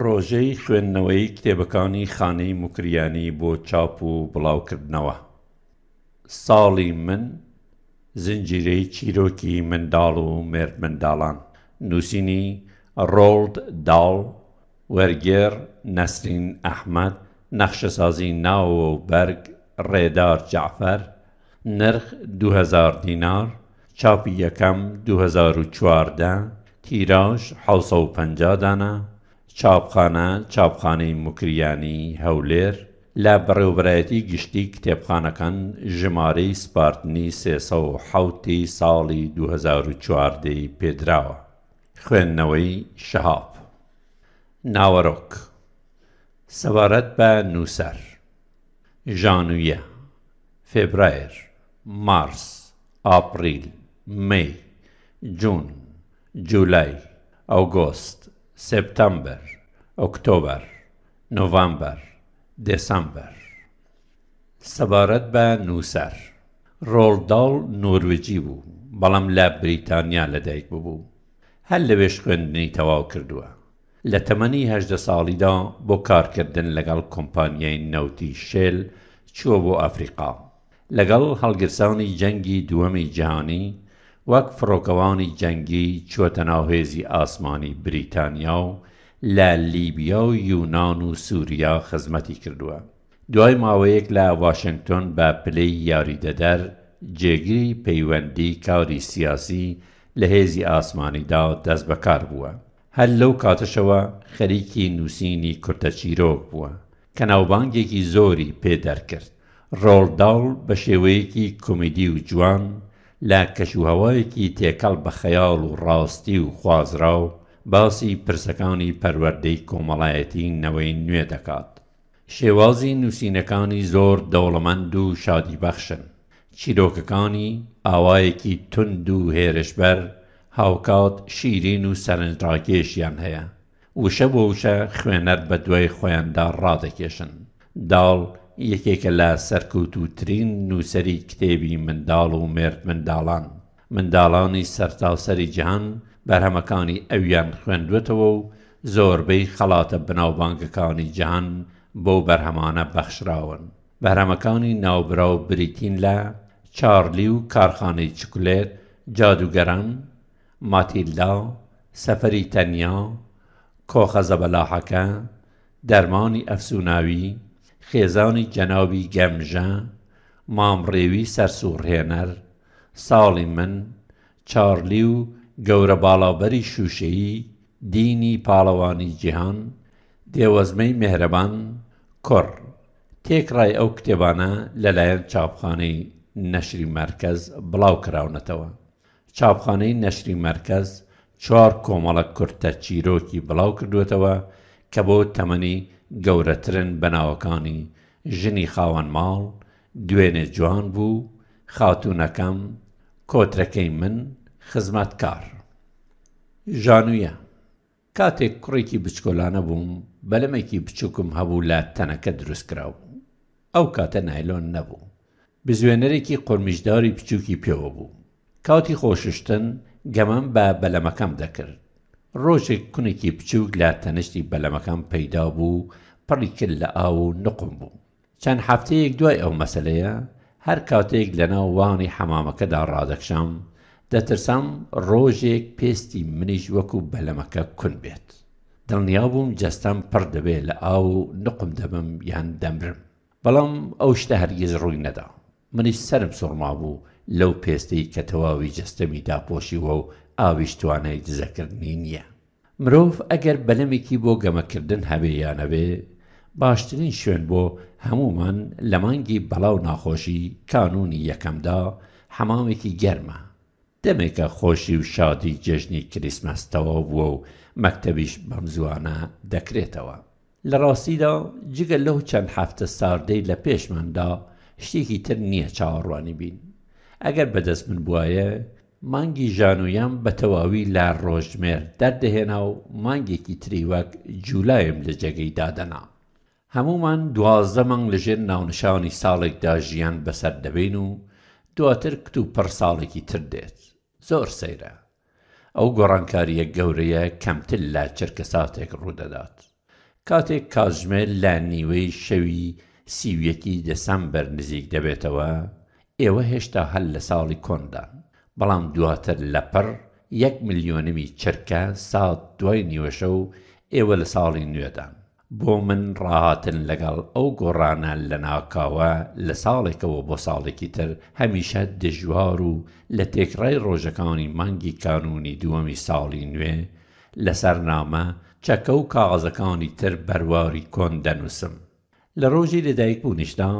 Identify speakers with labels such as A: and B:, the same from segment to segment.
A: پرۆژەی خوێندنەوەی کتێبەکانی خانەی مکریانی بۆ چاپ و بڵاوکردنەوە. ساڵی من زنجیرەی چیرۆکی منداڵ و مرد منداڵان، نووسینی ڕۆلد داڵ، وەرگێر نەسرین ئەحمد، نەخشەسازی ناوە و بەرگ ڕێدار جعفەر، نرخ 2000 دینار، چاپی یەکەم 2014، تیراژ 1950 دانە، چاپخانە چاپخانەی مکریانی هەولێر لە بەڕێوبەتی گشتی کتێبخانەکان ژمارەی سپارتنی سێسەحوتی ساڵی 2004دەی پێدراوە خوێندنەوەی شەهاب ناوەڕۆک سەوارەت بە نووسەر ژانویە فێبرایر مارس ئاپریل مەی جون جولای ئەوگۆست سپتەمبەر ئۆکتۆبەر نۆڤامبەر دسامبەر سەبارەت بە نووسەر ڕۆڵداڵ نۆروێجی بوو بەڵام لە بریتانیا لەدایک ببوو هەر لەوێش خوێندنی تەواو کردووە لە تەمەنی هەشدە ساڵیدا بۆ کارکردن لەگەڵ کۆمپانیای نەوتی شێل چووە بۆ ئەفریقا لەگەڵ هەڵگرسانی جەنگی دووەمی جیهانی وەک فڕۆکەوانی جەنگی چوەتە ناوهێزی ئاسمانی بریتانیا و لە لیبیا و یونان و سووریا خزمەتی کردووە. دوای ماوەیەک لە واشنگتۆن بە پلەی یاریدەدەر جێگیری پەیوەندی کاری سیاسی لە هێزی ئاسمانیدا دەست بەکار بووە. هەر لەو کاتەشەوە خەریکی نووسینی کورتە چیرۆک بووە کە ناوبانگێکی زۆری پێدەرکرد. ڕۆلداڵ بە شێوەیەکی کۆمیدی و جوان لە کەشوهەوەیەکی تێکەڵ بە خەیاڵ و ڕاستی و خوازرا و باسی پرسەکانی پەروەردەی کۆمەڵایەتی نەوەی نوێ دەکات. شێوازی نووسینەکانی زۆر دەوڵەمەند و شادیبەخشن. چیرۆکەکانی ئاوایەکی تند و هێرشبەر هاوکات شیرین و سەرنجڕاکێشیان هەیە. وشە بۆ وشە خوێنەر بە دوای خۆیاندا ڕادەکێشن. داڵ یەکێکە لە سەرکەوتوترین نووسری کتێبی منداڵ و مرد منداڵان منداڵانی سەرتاوسری جیهان بەرهەمەکانی ئەویان خوێندوێتەوە و زۆربەی خەڵاتە بناوبانگەکانی جیهان بۆ بەرهەمانە بەخشراون بەرهەمەکانی ناوبرا و بریتین لە چارلی و کارخانەی چکولێت جادوگەران ماتیلدا سەفری تەنیا کۆخەزە بەلاحەکە دەرمانی ئەفسوناوی خێزانی جەناوی گەمژە مامڕێوی سەرسوڕهێنەر ساڵی من چارلی و گەورە باڵاوبەری شووشەیی دینی پاڵەوانی جیهان دێوەزمەی مهرەبان کوڕ تێکڕای ئەو کتێبانە لەلایەن چاپخانەی نەشری مرکز بڵاو کراونەتەوە چاپخانەی نەشری مرکز چوار کۆمەڵە کورتە چیرۆکی بڵاو کردوێتەوە کە بۆ تەمەنی گەورەترن بەناوەکانی ژنی خاوەن ماڵ دوێنێ جوان بوو خاتوونەکەم کۆترەکەی من خزمەتکار ژانویە کاتێک کوڕێکی بچکۆلانە بووم بەلمێکی بچووکم هەبوو لە تەنەکە دروستکرا بوو ئەو کاتە نایلۆن نەبوو بزوێنەرێکی قۆمیشداری بچووکی پێوە بوو کاتی خۆششتن گەمەم بە بەلەمەکەم دەکرد ڕۆژێک کونێکی بچووک لە تەنشتی بەلەمەکان پەیدا بوو پڕی کرد لە ئاو و نقم بوو چەند هەفتەیەک دوای ئەو مەسلەیە هەر کاتێک لە ناو وانی حەمامەکەدا ڕادەکشام دەترسم ڕۆژێک پێستی منیش وەکو بەلەمەکە کون بێت دڵنیا بووم جەستەم پڕ دەبێت لە ئاو و نقم دەبم یان دەمرم بەڵام ئەو شتە هەرگیز ڕووی نەدا منیش سرم سوڕما بوو لەو پێستەی کە تەواوی جەستەمی داپۆشیوە و ئاویشتوانەی دزەکردنی نییە. مرۆڤ ئەگەر بەلەمێکی بۆ گەمەکردن هەبێ یانەبێ، باشترین شوێن بۆ هەمومان لە مانگی بەڵاو ناخۆشی کانونی یەکەمدا حەمامێکی گەرمە. دەمێکە خۆشی و شادی جژنی کریسمەستەوە بووە و مەکتەبیش بەم زوانە دەکرێتەوە. لە ڕاستیدا جگە لەو چەند هەفتە ساردەی لە پێشماندا شتێکی تر نییە چاوەڕوانی بین. ئەگەر بەدەست من بواە مانگی ژانویان بە تەواوی لا ڕۆژمێر دەردەهێنا و مانگێکی تری وەک جولایم لە جێگەی دادەنا هەمومان دوازدە مانگ لەژێر ناونشانی ساڵێکدا ژیان بەسەر دەبین و دواتر کت و پڕ ساڵێکی تر دێت زۆر سەیرە ئەو گۆڕانکاریە گەورەیە کەمتر لا چرکە ساتێک ڕوودەدات کاتێک کاتژمێر لا نیوەی شەوی سیویەکی دەسەمبەر نزیک دەبێتەوە ئێوە هێشتا هەل لە ساڵی کۆندان بەڵام دواتر لەپەر یەک ملیۆنمی چرکە سات دوای نیوەشە و ئێوە لە ساڵی نوێدان بۆ من ڕاهاتن لەگەڵ ئەو گۆڕانە لە ناکاوە لە ساڵێکەوە بۆ ساڵێکی تر هەمیشە دژوار و لە تێکڕای ڕۆژەکانی مانگی کانونی دووەمی ساڵی نوێ لەسەر نامە چەکە و کاغزەکانی تر بەرواری کۆن دەنووسم لە ڕۆژی لەدایک بوونیشدا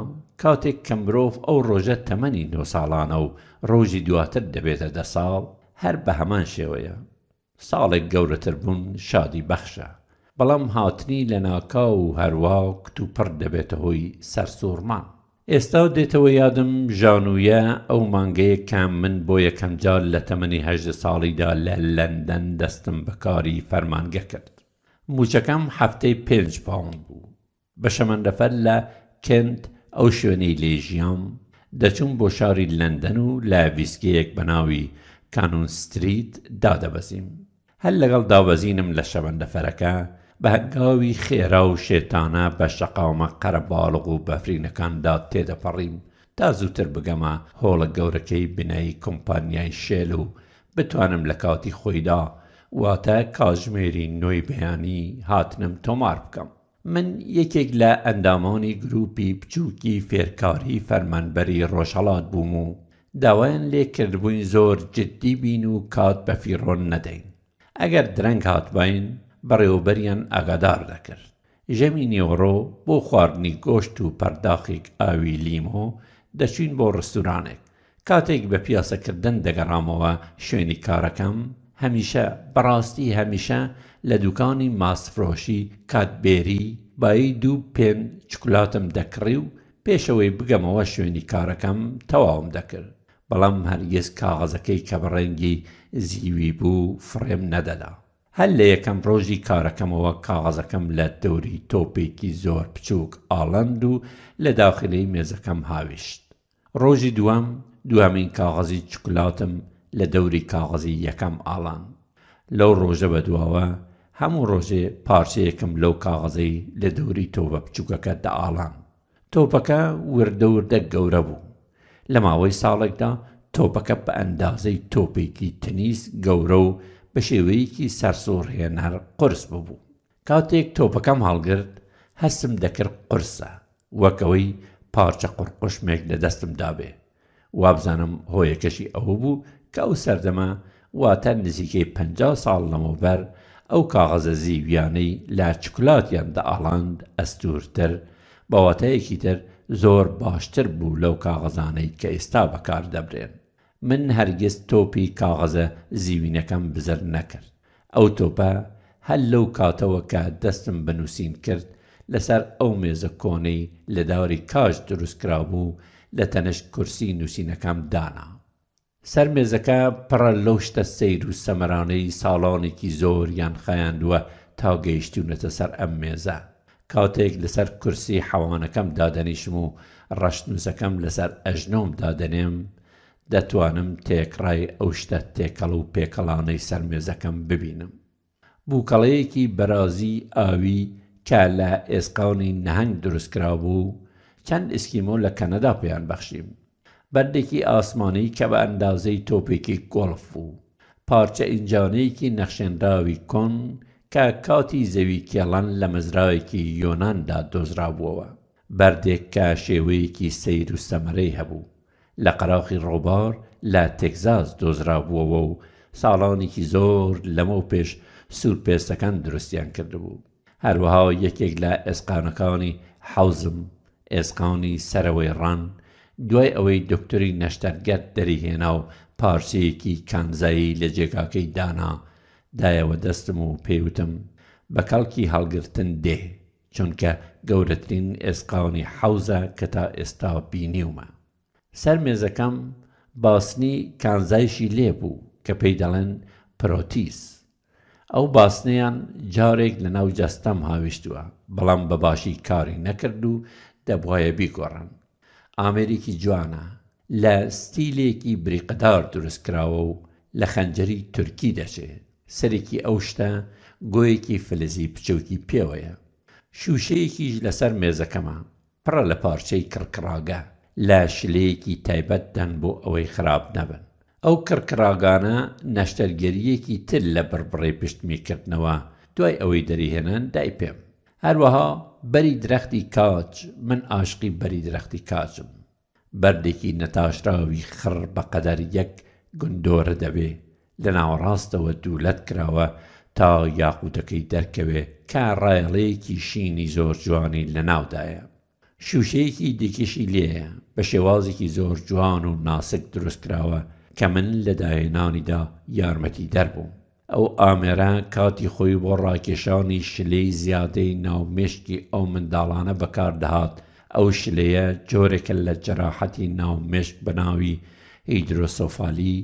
A: کاتێک کە مرۆڤ ئەو ڕۆژە تەمەنی دۆ ساڵانە و ڕۆژی دواتر دەبێتە دە ساڵ هەر بە هەمان شێوەیە ساڵێک گەورەتر بوون شادی بەخشە بەڵام هاتنی لە ناکا و هەروە و کتوپڕ دەبێتە هۆی سەرسوورمان ئێستا دێتەوە یادم ژانویە ئەو مانگەیە کام من بۆ یەکەم جار لە تەمەنی هەژدە ساڵیدا لە لەندەن دەستم بەکاری فەرمانگە کرد موچەکەم هەفتەی پێنج پاوند بوو بە شەمەندەفەر لە کند ئەو شوێنەی لێژیام دەچوم بۆ شاری لەندەن و لاویسکەیەک بەناوی کانون ستریت دادەبەزیم هەر لەگەڵ دابەزینم لە شەبندەفەرەکە بە هەنگاوی خێرا و شێتانە بە شەقاومە قەرە باڵغ و بەفرینەکاندا تێدەپەڕیم تا زووتر بگەمە هۆڵە گەورەکەی بنایی کۆمپانیای شێل و بتوانم لە کاتی خۆیدا واتە کاژمێری نوێی بەیانی هاتنم تۆمار بکەم من یەکێک لە ئەندامانی گروپی بچووکی فێرکاری فەرمانبەری ڕۆژهڵات بووم و داوایان لێکردبووین زۆر جددی بین و کات بە فیڕۆن نەدەین ئەگەر درەنگ هاتبین بەڕێوبەریان ئاگادار دەکرد ژەمی نێوڕۆ بۆ خواردنی گۆشت و پەرداخێک ئاوی لیمۆ دەچین بۆ ڕستورانێک کاتێک بە پیاسەکردن دەگەڕامەوە شوێنی کارەکەم هەمیشە بەڕاستی هەمیشە لە دوکانی ماسفرۆشی کاتبێری بای دوو پێن چکولاتم دەکڕی و پێشەوەی بگەمەوە شوێنی کارەکەم تەواوم دەکرد بەڵام هەرگیز کاغەزەکەی کە بەڕەنگی زیوی بوو فرێم نەدەدا هەل لە یەکەم ڕۆژی کارەکەمەوە کاغەزەکەم لە دەوری تۆپێکی زۆر بچووک ئاڵند و لە داخلی مێزەکەم هاویشت ڕۆژی دوام دوامین کاغەزی چکلاتم لە دەوری کاغەزی یەکەم ئاڵان لەو ڕۆژە بەدواوە هەموو ڕۆژێ پارچەیەکم لەو کاغەزەی لە دەوری تۆبە بچووکەکە دەئاڵان تۆپەکە وردەوردە گەورە بوو لە ماوەی ساڵێکدا تۆپەکە بە ئەندازەی تۆپێکی تەنیس گەورە و بە شێوەیەکی سەرسۆڕهێنەر قرس ببوو کاتێک تۆپەکەم هەڵگرت هەستم دەکرد قرسە وەکەوەی پارچە قڕقشمێک لە دەستمدا بێ وابزانم هۆیەکەشی ئەوە بوو کە ئەو سەردەما واتە نزیکەی پ ساڵ لەمەوبەر ئەو کاغەزە زیویانەی لاچکلاتیاندا ئاڵاند ئەستورتر بەواتەیەکی تر زۆر باشتر بوو لەو کاغەزانەی کە ئێستا بەکار دەبرێن من هەرگیز تۆپی کاغەزە زیوینەکەم بزر نەکرد ئەو تۆپە هەل لەو کاتەوە کە دەستم بنووسین کرد لەسەر ئەو مێزە کۆنەی لە داوری کاش دروستکرا بوو لە تەنەشت کورسی نووسینەکەم دانا سەر مێزەکە پڕە لەو شتە سیر و سەمەرانەی ساڵانێکی زۆر یان خەیاندووە تا گەیشتونەتە سەر ئەم مێزە کاتێک لەسەر کورسی حەوانەکەم دادەنیشم و ڕەشتنووسەکەم لەسەر ئەژنۆم دادەنێم دەتوانم تێکڕای ئەو شتە تێکەڵ و پێکەڵانەی سەر مێزەکەم ببینم بووکەڵەیەکی بەرازی ئاوی کە لە ئێسقاونی نەهنگ دروستکرا بوو چەند ئیسکیمۆ لە کەنەدا پێیان بەخشیم بەندێکی ئاسمانی کە بە ئەندازەی تۆپێکی گۆڵف و پارچە ئینجانەیەکی نەخشێنراوی کۆن کە کاتی زەوی کێڵان لە مەزراوێکی یۆناندا دۆزرابووەوە بەردێک کە شێوەیەکی سیر و سەمەرەی هەبوو لە قەراقی ڕۆبار لە تێکزاس دۆزرابووەوە و ساڵانێکی زۆر لەمە پێش سوورپێستەکان دروستیان کردبوو هەروەها یەکێک لە ئێسقانەکانی حەوزم ئێسقانی سەرەوەی ڕان دوای ئەوەی دکتۆری نەشتەرگەت دەریهێنا و پارچەیەکی کانزایی لە جێگاکەی دانا دایەوە دەستم و پێوتم بە کاڵکی هەڵگرتن دێ چونکە گەورەترین ئێسقاونی حەوزە کە تا ئێستا بینیومە سەر مێزەکەم باسنی کانزایشی لێبوو کە پێی دەڵێن پرۆتیس ئەو باسنیان جارێک لە ناو جەستەم هاویشتووە بەڵام بەباشی کاری نەکرد و دەبواە بیگۆڕن ئامریکی جوانە لە ستیلێکی بریقەدار دروستکراوە و لە خەنجەری تورکی دەچێت سەرێکی ئەو شتە گۆیەکی فلزی پچوکی پێوەیە شووشەیەکیش لەسەر مێزەکەمە پڕە لە پارچەی کڕکراگە لە شلەیەکی تایبەت دەن بۆ ئەوەی خراپ نەبن ئەو کڕکراگانە نەشتەرگەریەکی تر لە بڕبڕێ پشتمیکردنەوە دوای ئەوەی دەریهێنان دای پێم هەروەها بەری درەختی کاچ من ئاشقی بەری درەختی کاچم بەردێکی نەتاشراوی خڕ بە قەدەر یەک گندۆرە دەبێ لە ناوەڕاستەوە دوولەت کراوە تا یاقوتەکەی دەرکەوێ کا ڕایڵەیەکی شینی زۆر جوانی لە ناودایە شوشەیەکی دیکیشی لێە بە شێوازێکی زۆر جوان و ناسک دروست کراوە کە من لە داهێنانیدا یارمەتی دەربووم ئەو ئامێرە کاتی خۆی بۆ ڕاکێشانی شلەی زیادەی ناومێشکی ئەو منداڵانە بەکاردەهات ئەو شلەیە جۆرێکە لە جەراحەتی ناومێشک بەناوی هیدرۆسۆفالی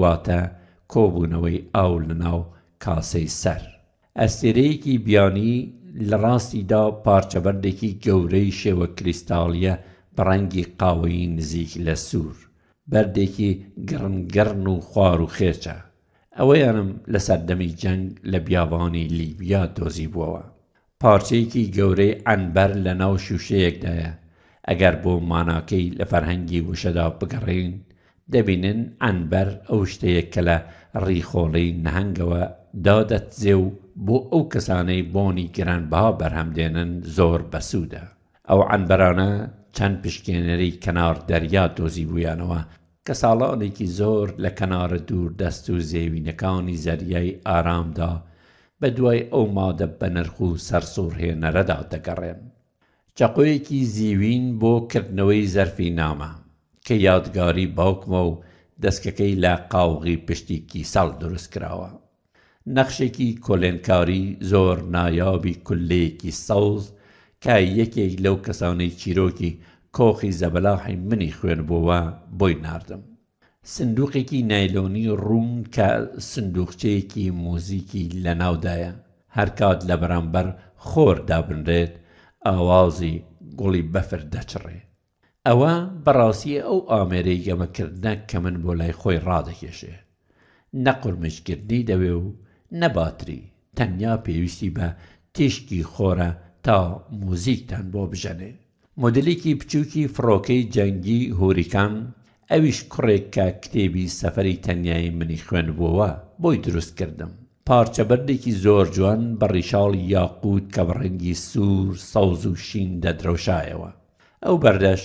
A: واتە کۆبوونەوەی ئاو لەناو کاسەی سەر. ئەستێرەیەکی بیانی لە ڕاستیدا پارچەبەردێکی گەورەی شێوە کریستاڵیە بڕەنگی قاوەی نزیک لە سوور، بەردێکی گڕنگەرن و خوار و خێچە. ئەوەیانم لەسەر دەمی جەنگ لە بیاوانی لیبیا دۆزی بووەوە پارچەیەکی گەورەی ئەنبەر لە ناو شووشەیەکدایە ئەگەر بۆ ماناکەی لە فەرهەنگی وشەدا بگەڕین دەبینن ئەنبەر ئەو شتەیەک کە لە ڕیخۆڵی نەهنگەوە دادەتزێ و بۆ ئەو کەسانەی بۆنی گرانبها بەرهەمدێنن زۆر بەسوودە ئەو ئەنبەرانە چەند پشکێنەری کەنار دەریا دۆزی بوویانەوە کە ساڵانێکی زۆر لە کەنارە دوور دەست و زێوینەکانی زەریای ئارامدا بە دوای ئەو مادە بە نرخ و سەرسوورهێنەرەدا دەگەڕێن. چقۆیەکی زیوین بۆ کردنەوەی زەرفی نامە کە یادگاری باوکمە و دەستکەکەی لە قاوغی پشتیکی ساڵ دروست کراوە. نەخشێکی کۆلێنکاری زۆر نایابی کولەیەکی سەوز کە یەکێک لەو کەسانەی چیرۆکی کۆخی زەبەلاحی منی خوێنبووە بۆی نردم سندوقێکی نایلۆنی ڕوون کە سندوقچەیەکی مۆزیکی لە ناودایە هەرکات لە بەرامبەر خۆر دابنرێت ئاوازی گوڵی بەفر دەچڕێ ئەوە بەڕاستی ئەو ئامێرەی گەمەکردە کە من بۆ لای خۆی ڕادەکێشێ نەقرمشکردنی دەوێ و نەباتری تەنیا پێویستی بە تشکی خۆرە تا موزیکتان بۆ بژەنێت مۆدلێکی بچووکی فڕۆکەی جەنگی هۆریکان ئەویش کوڕێک کە کتێبی سەفەری تەنیایی منی خوێنبووەوە بۆی دروست کردم پارچەبەردێکی زۆر جوان بە ڕیشاڵی یاقوت کە بڕەنگی سوور سەوز و شین دەدرۆشایەوە ئەو بەردەش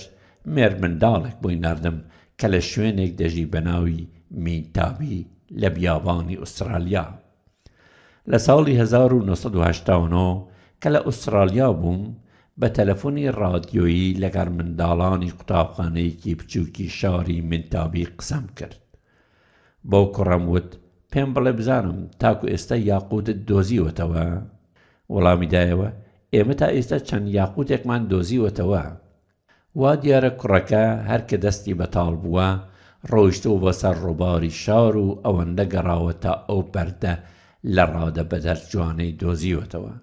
A: مێر منداڵێک بۆی نردم کە لە شوێنێک دەژی بەناوی مینتابی لە بیابانی ئوسترالیا لە ساڵی 1970 کە لە ئوسترالیا بووم بە تەلەفۆنی ڕادیۆیی لەگەر منداڵانی قوتابخانەیەکی بچووکی شاری منتابی قسەم کرد بەو کوڕەموت پێم بڵێ بزانم تاکو ئێستا یاقوتت دۆزیوەتەوە وەڵامیدایەوە ئێمە تا ئێستا چەند یاقوتێکمان دۆزیوەتەوە وا دیارە کوڕەکە هەرکە دەستی بەتاڵ بووە ڕۆیشتەوە بەسەر ڕووباری شار و ئەوەندە گەڕاوە تا ئەو بەردە لە ڕادە بەدەر جوانەی دۆزیوەتەوە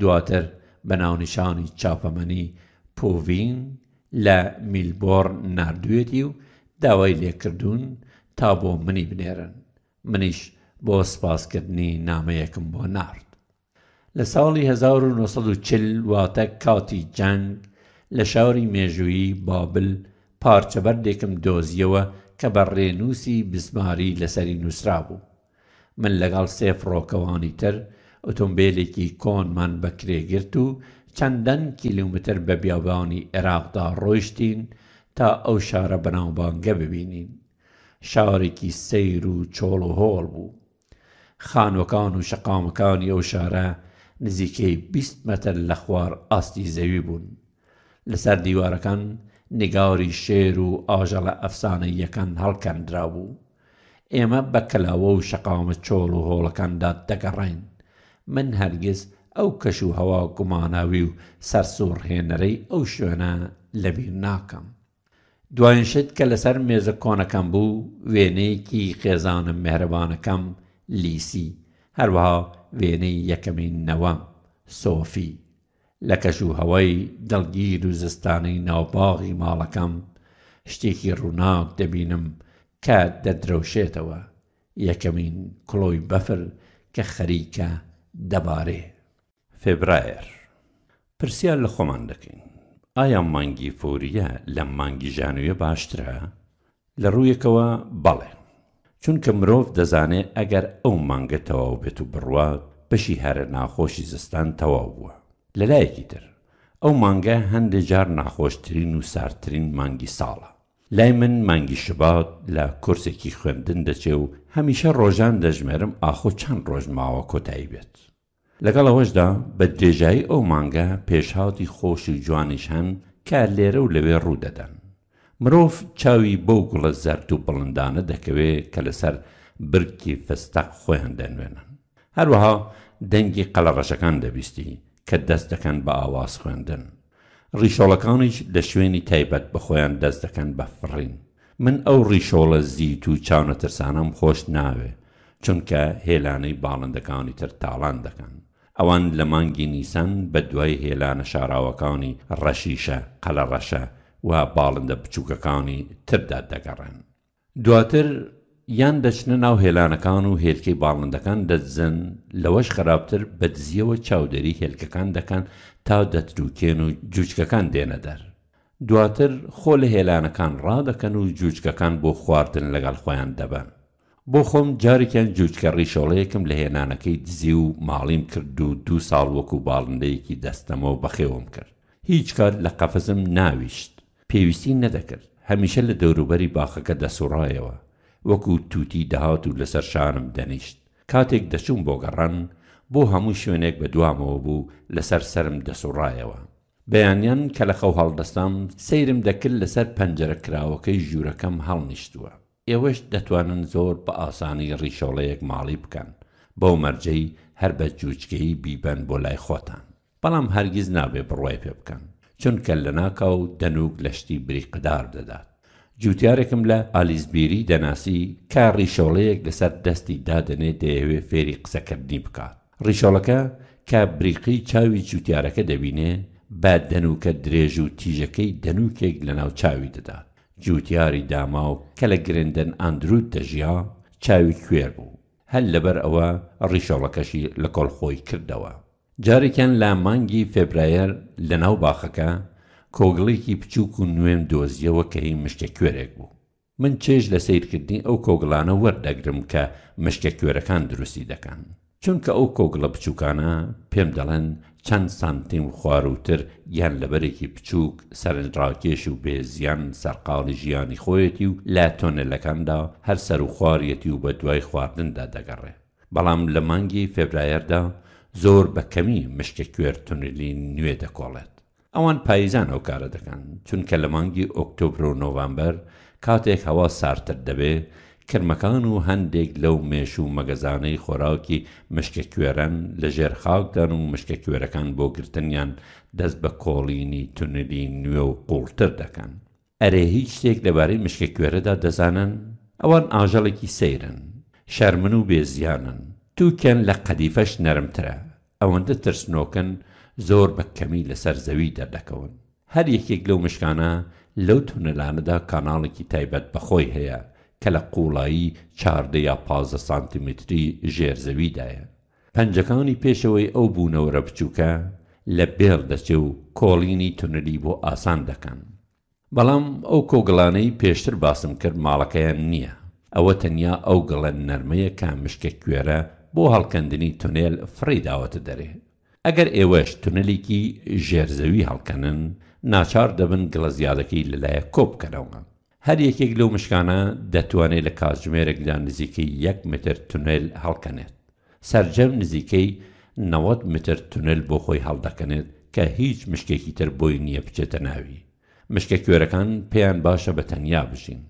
A: دواتر بە ناونیشانی چاپەمەنی پۆڤین لە میلبۆر نردوێتی و داوای لێکردوون تا بۆ منی بنێرن منیش بۆ سپاسکردنی نامەیەکم بۆ نرد لە ساڵی 1940 واتە کاتی جەنگ لە شاری مێژویی بابل پارچەبەردێکم دۆزیەوە کە بە ڕێنووسی بزماری لەسەری نووسرا بوو من لەگەڵ سێ فڕۆکەوانی تر ئۆتۆمبیلێکی کۆنمان بەکرێگرت و چەندەن کیلومتر بە بیابانی عێراقدا ڕۆیشتین تا ئەو شارە بەناوبانگە ببینین شارێکی سیر و چۆڵ و هۆڵ بوو خانوەکان و شەقامەکانی ئەو شارە نزیکەی 20 مەتر لە خوار ئاستی زەوی بوون لەسەر دیوارەکان نگاری شێر و ئاژەڵە ئەفسانە یەکەن هەڵکەندرا بوو ئێمە بە کەلاوە و شەقامە چۆڵ و هۆڵەکاندا دەگەڕین من هەرگیز ئەو کەش و هەوا گوماناوی و سەرسوڕهێنەرەی ئەو شوێنە لەبیر ناکەم. دوایشت کە لەسەر مێزە کۆنەکەم بوو وێنەیەکی خێزانم مهرەبانەکەم لیسی هەروەها وێنەی یەکەمین نەوەم سۆفی لە کەش و هەوەی دڵگیر و زستانی ناوباغی ماڵەکەم شتێکی ڕووناک دەبینم کە دەدرەوشێتەوە یەکەمین کلۆی بەفر کە خەریکە دەبارێ فێبرایر پرسیار لە خۆمان دەکەین ئایا مانگی فۆریە لە مانگی ژانوێ باشترە لە ڕوویەکەوە بەڵێ چونکە مرۆڤ دەزانێت ئەگەر ئەو مانگە تەواو بێت و بڕوا پشی هەرە ناخۆشی زستان تەواو بووە لەلایەکی تر ئەو مانگە هەندێک جار ناخۆشترین و ساردترین مانگی ساڵە لای من مانگی شبات لە کورسێکی خوێندن دەچێ و هەمیشە ڕۆژان دەژمێرم ئاخۆ چەند ڕۆژماوە کۆتایی بێت لەگەڵ ئەوەشدا بە درێژایی ئەو مانگە پێشهاتی خۆشی جوانیش هەن کە لێرە و لەوێ ڕوودەدەن مرۆڤ چاوی بەو گوڵە زەرد و بڵندانە دەکەوێت کە لەسەر برکی فستەق خۆیان دەنوێنن هەروەها دەنگی قەلەڕەشەکان دەبیستی کە دەست دەکەن بە ئاواز خوێندن ڕیشۆڵەکانیش لە شوێنی تایبەت بە خۆیان دەست دەکەن بە فڕین من ئەو ڕیشۆڵە زیت و چاونەترسانم خۆش ناوێ چونکە هێلانەی باڵندەکانی تر تاڵان دەکەن ئەوان لە مانگی نیسان بە دوای هێلانە شاراوەکانی ڕەشیشە قەلە ڕەشە و باڵندە بچووکەکانی تردا دەگەڕێن دواتر یان دەچنە ناو هێلانەکان و هێلکەی باڵندەکان دەدزن لەوەش خراپتر بە دزیەوە چاودێری هێلکەکان دەکەن تاو دەتروکێن و جوچکەکان دێنە دەر دواتر خۆ لە هێلانەکان ڕادەکەن و جوچکەکان بۆ خواردن لەگەڵ خۆیان دەبن بۆ خۆم جارێکیان جوچکە ڕیشۆڵەیەکم لە هێنانەکەی دزی و ماڵیم کرد و دوو ساڵ وەکو باڵندەیەکی دەستەمەوە بەخێوم کرد هیچ کار لە قەفزم ناویشت پێویستی نەدەکرد هەمیشە لە دەوروبەری باخەکە دەسوڕایەوە وەکو تووتی دەهات و لەسەر شانم دەنیشت کاتێک دەچوم بۆ گەڕان بۆ هەموو شوێنێک بەدوامەوە بوو لەسەر سرم دەسوڕایەوە بەیانیان کە لە خەو هەڵدەستام سەیرم دەکرد لەسەر پەنجرە کراوەکەی ژوورەکەم هەڵنیشتووە ئێوەش دەتوانن زۆر بە ئاسانی ڕیشەوڵەیەک ماڵی بکەن بەو مەرجەی هەر بە جوچکەی بیبەن بۆ لای خۆتان بەڵام هەرگیز نابێ بڕوای پێ بکەن چونکە لە ناکاو دەنوک لەشتی بریقدار دەدات جوتیارێکم لە ئالیزبیری دەناسی کاری شەوڵەیەک لەسەر دەستی دادنێ دەیەوێ فێری قسەکردنی بکات ڕیشەڵەکە کابریقی چاوی چوتارەکە دەبینێ با دەنوکە درێژ و تیژەکەی دەنوکێک لە ناو چاوی دەدا جوتیاری داماو کە لە گرندن ئاندروود دەژیا چاوی کوێر بوو هەل لەبەر ئەوە ڕیشەڵەکەشی لە کۆڵخۆی کردەوە جارێکیان لا مانگی فێبرایر لە ناو باخەکە کۆگڵێکی بچووک و نوێم دۆزیەوە کە هی مشتە کوێرێک بوو من چێژ لە سیرکردنی ئەو کۆگڵانە وەردەگرم کە مشکە کوێرەکان دروستی دەکەن چونکە ئەو کۆگڵە بچووکانە پێم دەڵێن چەند سانتیم خواروتر یان لەبەرێکی بچووک سەرنجڕاکێش و بێزیان سەرقاڵی ژیانی خۆیەتی و لا تۆنلەکاندا هەر سەر و خواریەتی و بە دوای خواردندا دەگەڕێ بەڵام لە مانگی فێبرایەردا زۆر بە کەمی مشکە کوێر تونلی نوێ دەکۆڵێت ئەوان پاییزان ئەو کارە دەکەن چونکە لە مانگی ئۆکتۆبر و نۆڤامبەر کاتێک هەوا سارتر دەبێ کرمەکان و هەندێک لەو مێش و مەگەزانەی خۆراوکی مشکە کوێرەن لە ژێر خاکدان و مشکە کوێرەکان بۆ گرتنیان دەست بە کۆڵینی تونلی نوێ و قوڵتر دەکەن ئەرێ هیچ شتێک لەبارەی مشکە کوێرەدا دەزانن ئەوان ئاژەڵێکی سەیرن شەرمن و بێزیانن تووکەن لە قەدیفەش نەرمترە ئەوەندە ترسنۆکن زۆر بە کەمی لەسەر زەوی دەردەکەون هەر یەکێک لەو مشکانە لەو تونلانەدا کاناڵێکی تایبەت بەخۆی هەیە کە لە قوڵایی چاردە یا پازە سانتیمتری ژێرزەویدایە پەنجەکانی پێشەوەی ئەو بوونەوەرە بچووکە لە بێر دەچێ و کۆڵینی تونلی بۆ ئاسان دەکەن بەڵام ئەو کۆگڵانەی پێشتر باسم کرد ماڵەکەیان نییە ئەوە تەنیا ئەو گڵە نەرمەیە کا مشکە کوێرە بۆ هەڵکەندنی تونێل فریداوەتە دەرێ ئەگەر ئێوەش تونلێکی ژێرزەوی هەڵکەنن ناچار دەبن گڵە زیادەکەی لەلایە کۆبکەنەوە هەر یەکێک لەو مشکانە دەتوانێت لە کاتژمێرێکدا نزیکەی 1 متر تونل هەڵکەنێت سرجەم نزیکەی 90 متر تونل بۆ خۆی هەڵدەکەنێت کە هیچ مشکێکی تر بۆی نییە بچێتە ناوی مشکە کوێرەکان پێیان باشە بە تەنیا بژین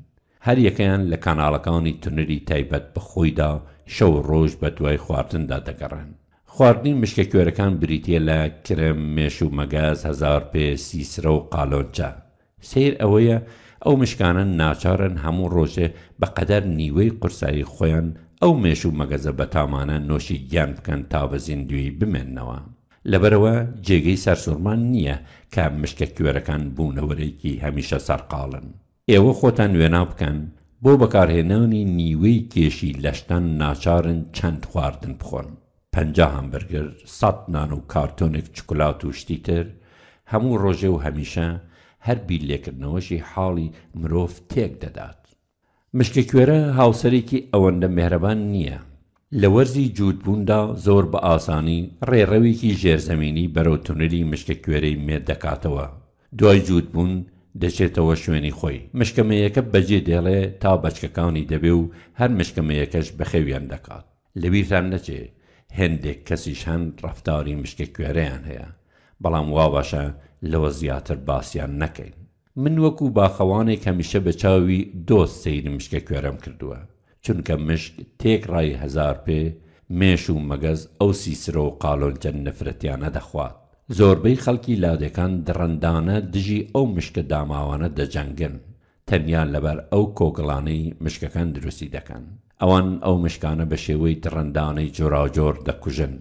A: هەر یەکەیان لە کاناڵەکانی تونری تایبەت بەخۆیدا شەو ڕۆژ بە دوای خواردندا دەگەڕێن خواردنی مشکە کوێرەکان بریتە لە کرم مێش و مەگاز هزار پێ سیسرە و قالۆنجا سیر ئەوەیە ئەو مشکانە ناچارن هەموو ڕۆژێ بەقەدەر نیوەی قورسایی خۆیان ئەو مێش و مەگەزە بەتامانە نۆشی گیان بکەن تا بە زیندوی بمێننەوە لەبەرەوە جێگەی سەرسوورمان نییە کە مشکە کوێرەکان بوونەوەرێکی هەمیشە سەرقاڵن ئێوە خۆتان وێنا بکەن بۆ بەکارهێنانی نیوەی کێشی لەشتان ناچارن چەند خواردن بخۆن پەنجا هەمبرگر سەد نان و کارتۆنێک چکلات و شتی تر هەموو ڕۆژێ و هەمیشە هەر بیلێکردنەوەشی حاڵی مرۆڤ تێک دەدات. مشکێکوێرە هاوسەرێکی ئەوەندە مێرەبان نییە. لە وەرزی جوودبووندا زۆر بە ئاسانی ڕێڕەوێکی ژێرزەمینی بەرەو تونەری مشکێکوێرەی مێ دەکاتەوە. دوای جوودبوون دەچێتەوە شوێنی خۆی مشکەمەیەکە بەجێ دێڵێ تا بەچکەکانی دەبێ و هەر مشکەمەیەکەش بەخێویان دەکات لەبییران نەچێ هەندێک کەسیش هەند ڕفتاری مشکێکوێرەیان هەیە بەڵام وا باشە لەوە زیاتر باسییان نەکەین من وەکو باخەوانێک هەمیشە بە چاوی دۆست سەیری مشکە کوێرەم کردووە چونکە مشک تێک ڕای هزار پێ مێش و مەگەز ئەو سیسرە و قالۆنجە نەفرەتیانە دەخوات زۆربەی خەڵکی لادەکان درەندانە دژی ئەو مشکە داماوانە دەجەنگن تەنیا لەبەر ئەو کۆگڵانەی مشکەکان دروستی دەکەن ئەوان ئەو مشکانە بە شێوەی درەندانەی جۆراجۆر دەکوژن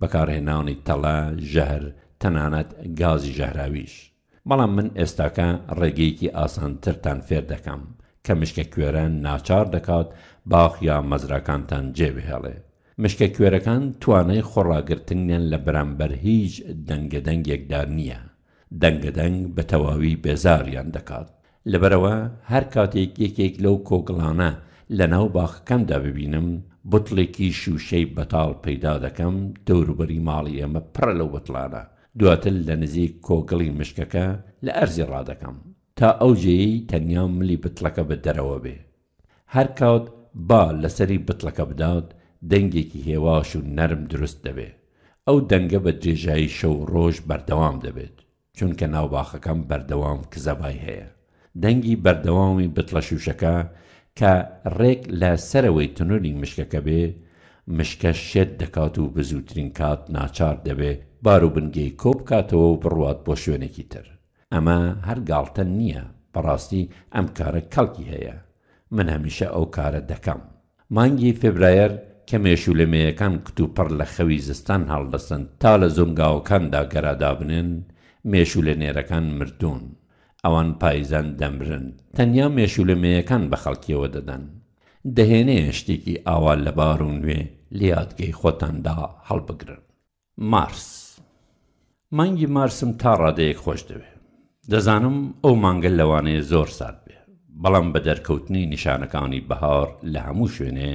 A: بەکارهێنانی تەڵە ژەهر تەنانەت گازی ژەهراویش بەڵام من ئێستاکە ڕێگەیەکی ئاسانترتان فێر دەکەم کە مشکە کوێرە ناچار دەکات باخ یا مەزراکانتان جێبهێڵێ مشکە کوێرەکان توانای خۆڕاگرتنیان لە بەرامبەر هیچ دەنگەدەنگێکدا نییە دەنگەدەنگ بە تەواوی بێزاریان دەکات لەبەرەوە هەر کاتێک یەکێک لەو کۆگڵانە لە ناو باخەکەمدا ببینم بوتڵێکی شووشەی بەتاڵ پەیدا دەکەم دەوروبەری ماڵی ئێمە پڕە لەو بەتلانە دواتر لە نزیک کۆگڵی مشکەکە لە ئەرزی ڕادەکەم تا ئەو جێی تەنیا ملی بتڵەکە بە دەرەوە بێ هەر کاوت با لەسەری بتڵەکە بدات دەنگێکی هێواش و نەرم دروست دەبێ ئەو دەنگە بە درێژایی شەو ڕۆژ بەردەوام دەبێت چونکە ناوباخەکەم بەردەوام کزەبای هەیە دەنگی بەردەوامی بتڵە شوشەکە کە ڕێک لە سەرەوەی تنوری مشکەکە بێ مشکە شێت دەکات و بە زووترین کات ناچار دەبێ بار و بنگەی کۆ بکاتەوە و بڕوات بۆ شوێنێکی تر ئەمە هەر گاڵتە نییە بەڕاستی ئەم کارە کەڵکی هەیە من هەمیشە ئەو کارە دەکەم مانگی فێبرایر کە مێشولەمەیەکان کتوپڕ لە خەوی زستان هەڵدەسن تا لە زۆمگاوەکاندا گەرادابنن مێشولە نێرەکان مردوون ئەوان پایزان دەمرن تەنیا مێشولەمەیەکان بە خەڵکیەوە دەدەن دەهێنێ شتێکی ئاوال لە بار و نوێ لە یادگەی خۆتاندا هەڵبگرن مارس مانگی مارسم تا ڕادەیەک خۆش دەوێ دەزانم ئەو مانگەل لەوانەیە زۆر سات بێ بەڵام بە دەرکەوتنی نیشانەکانی بەهار لە هەموو شوێنێ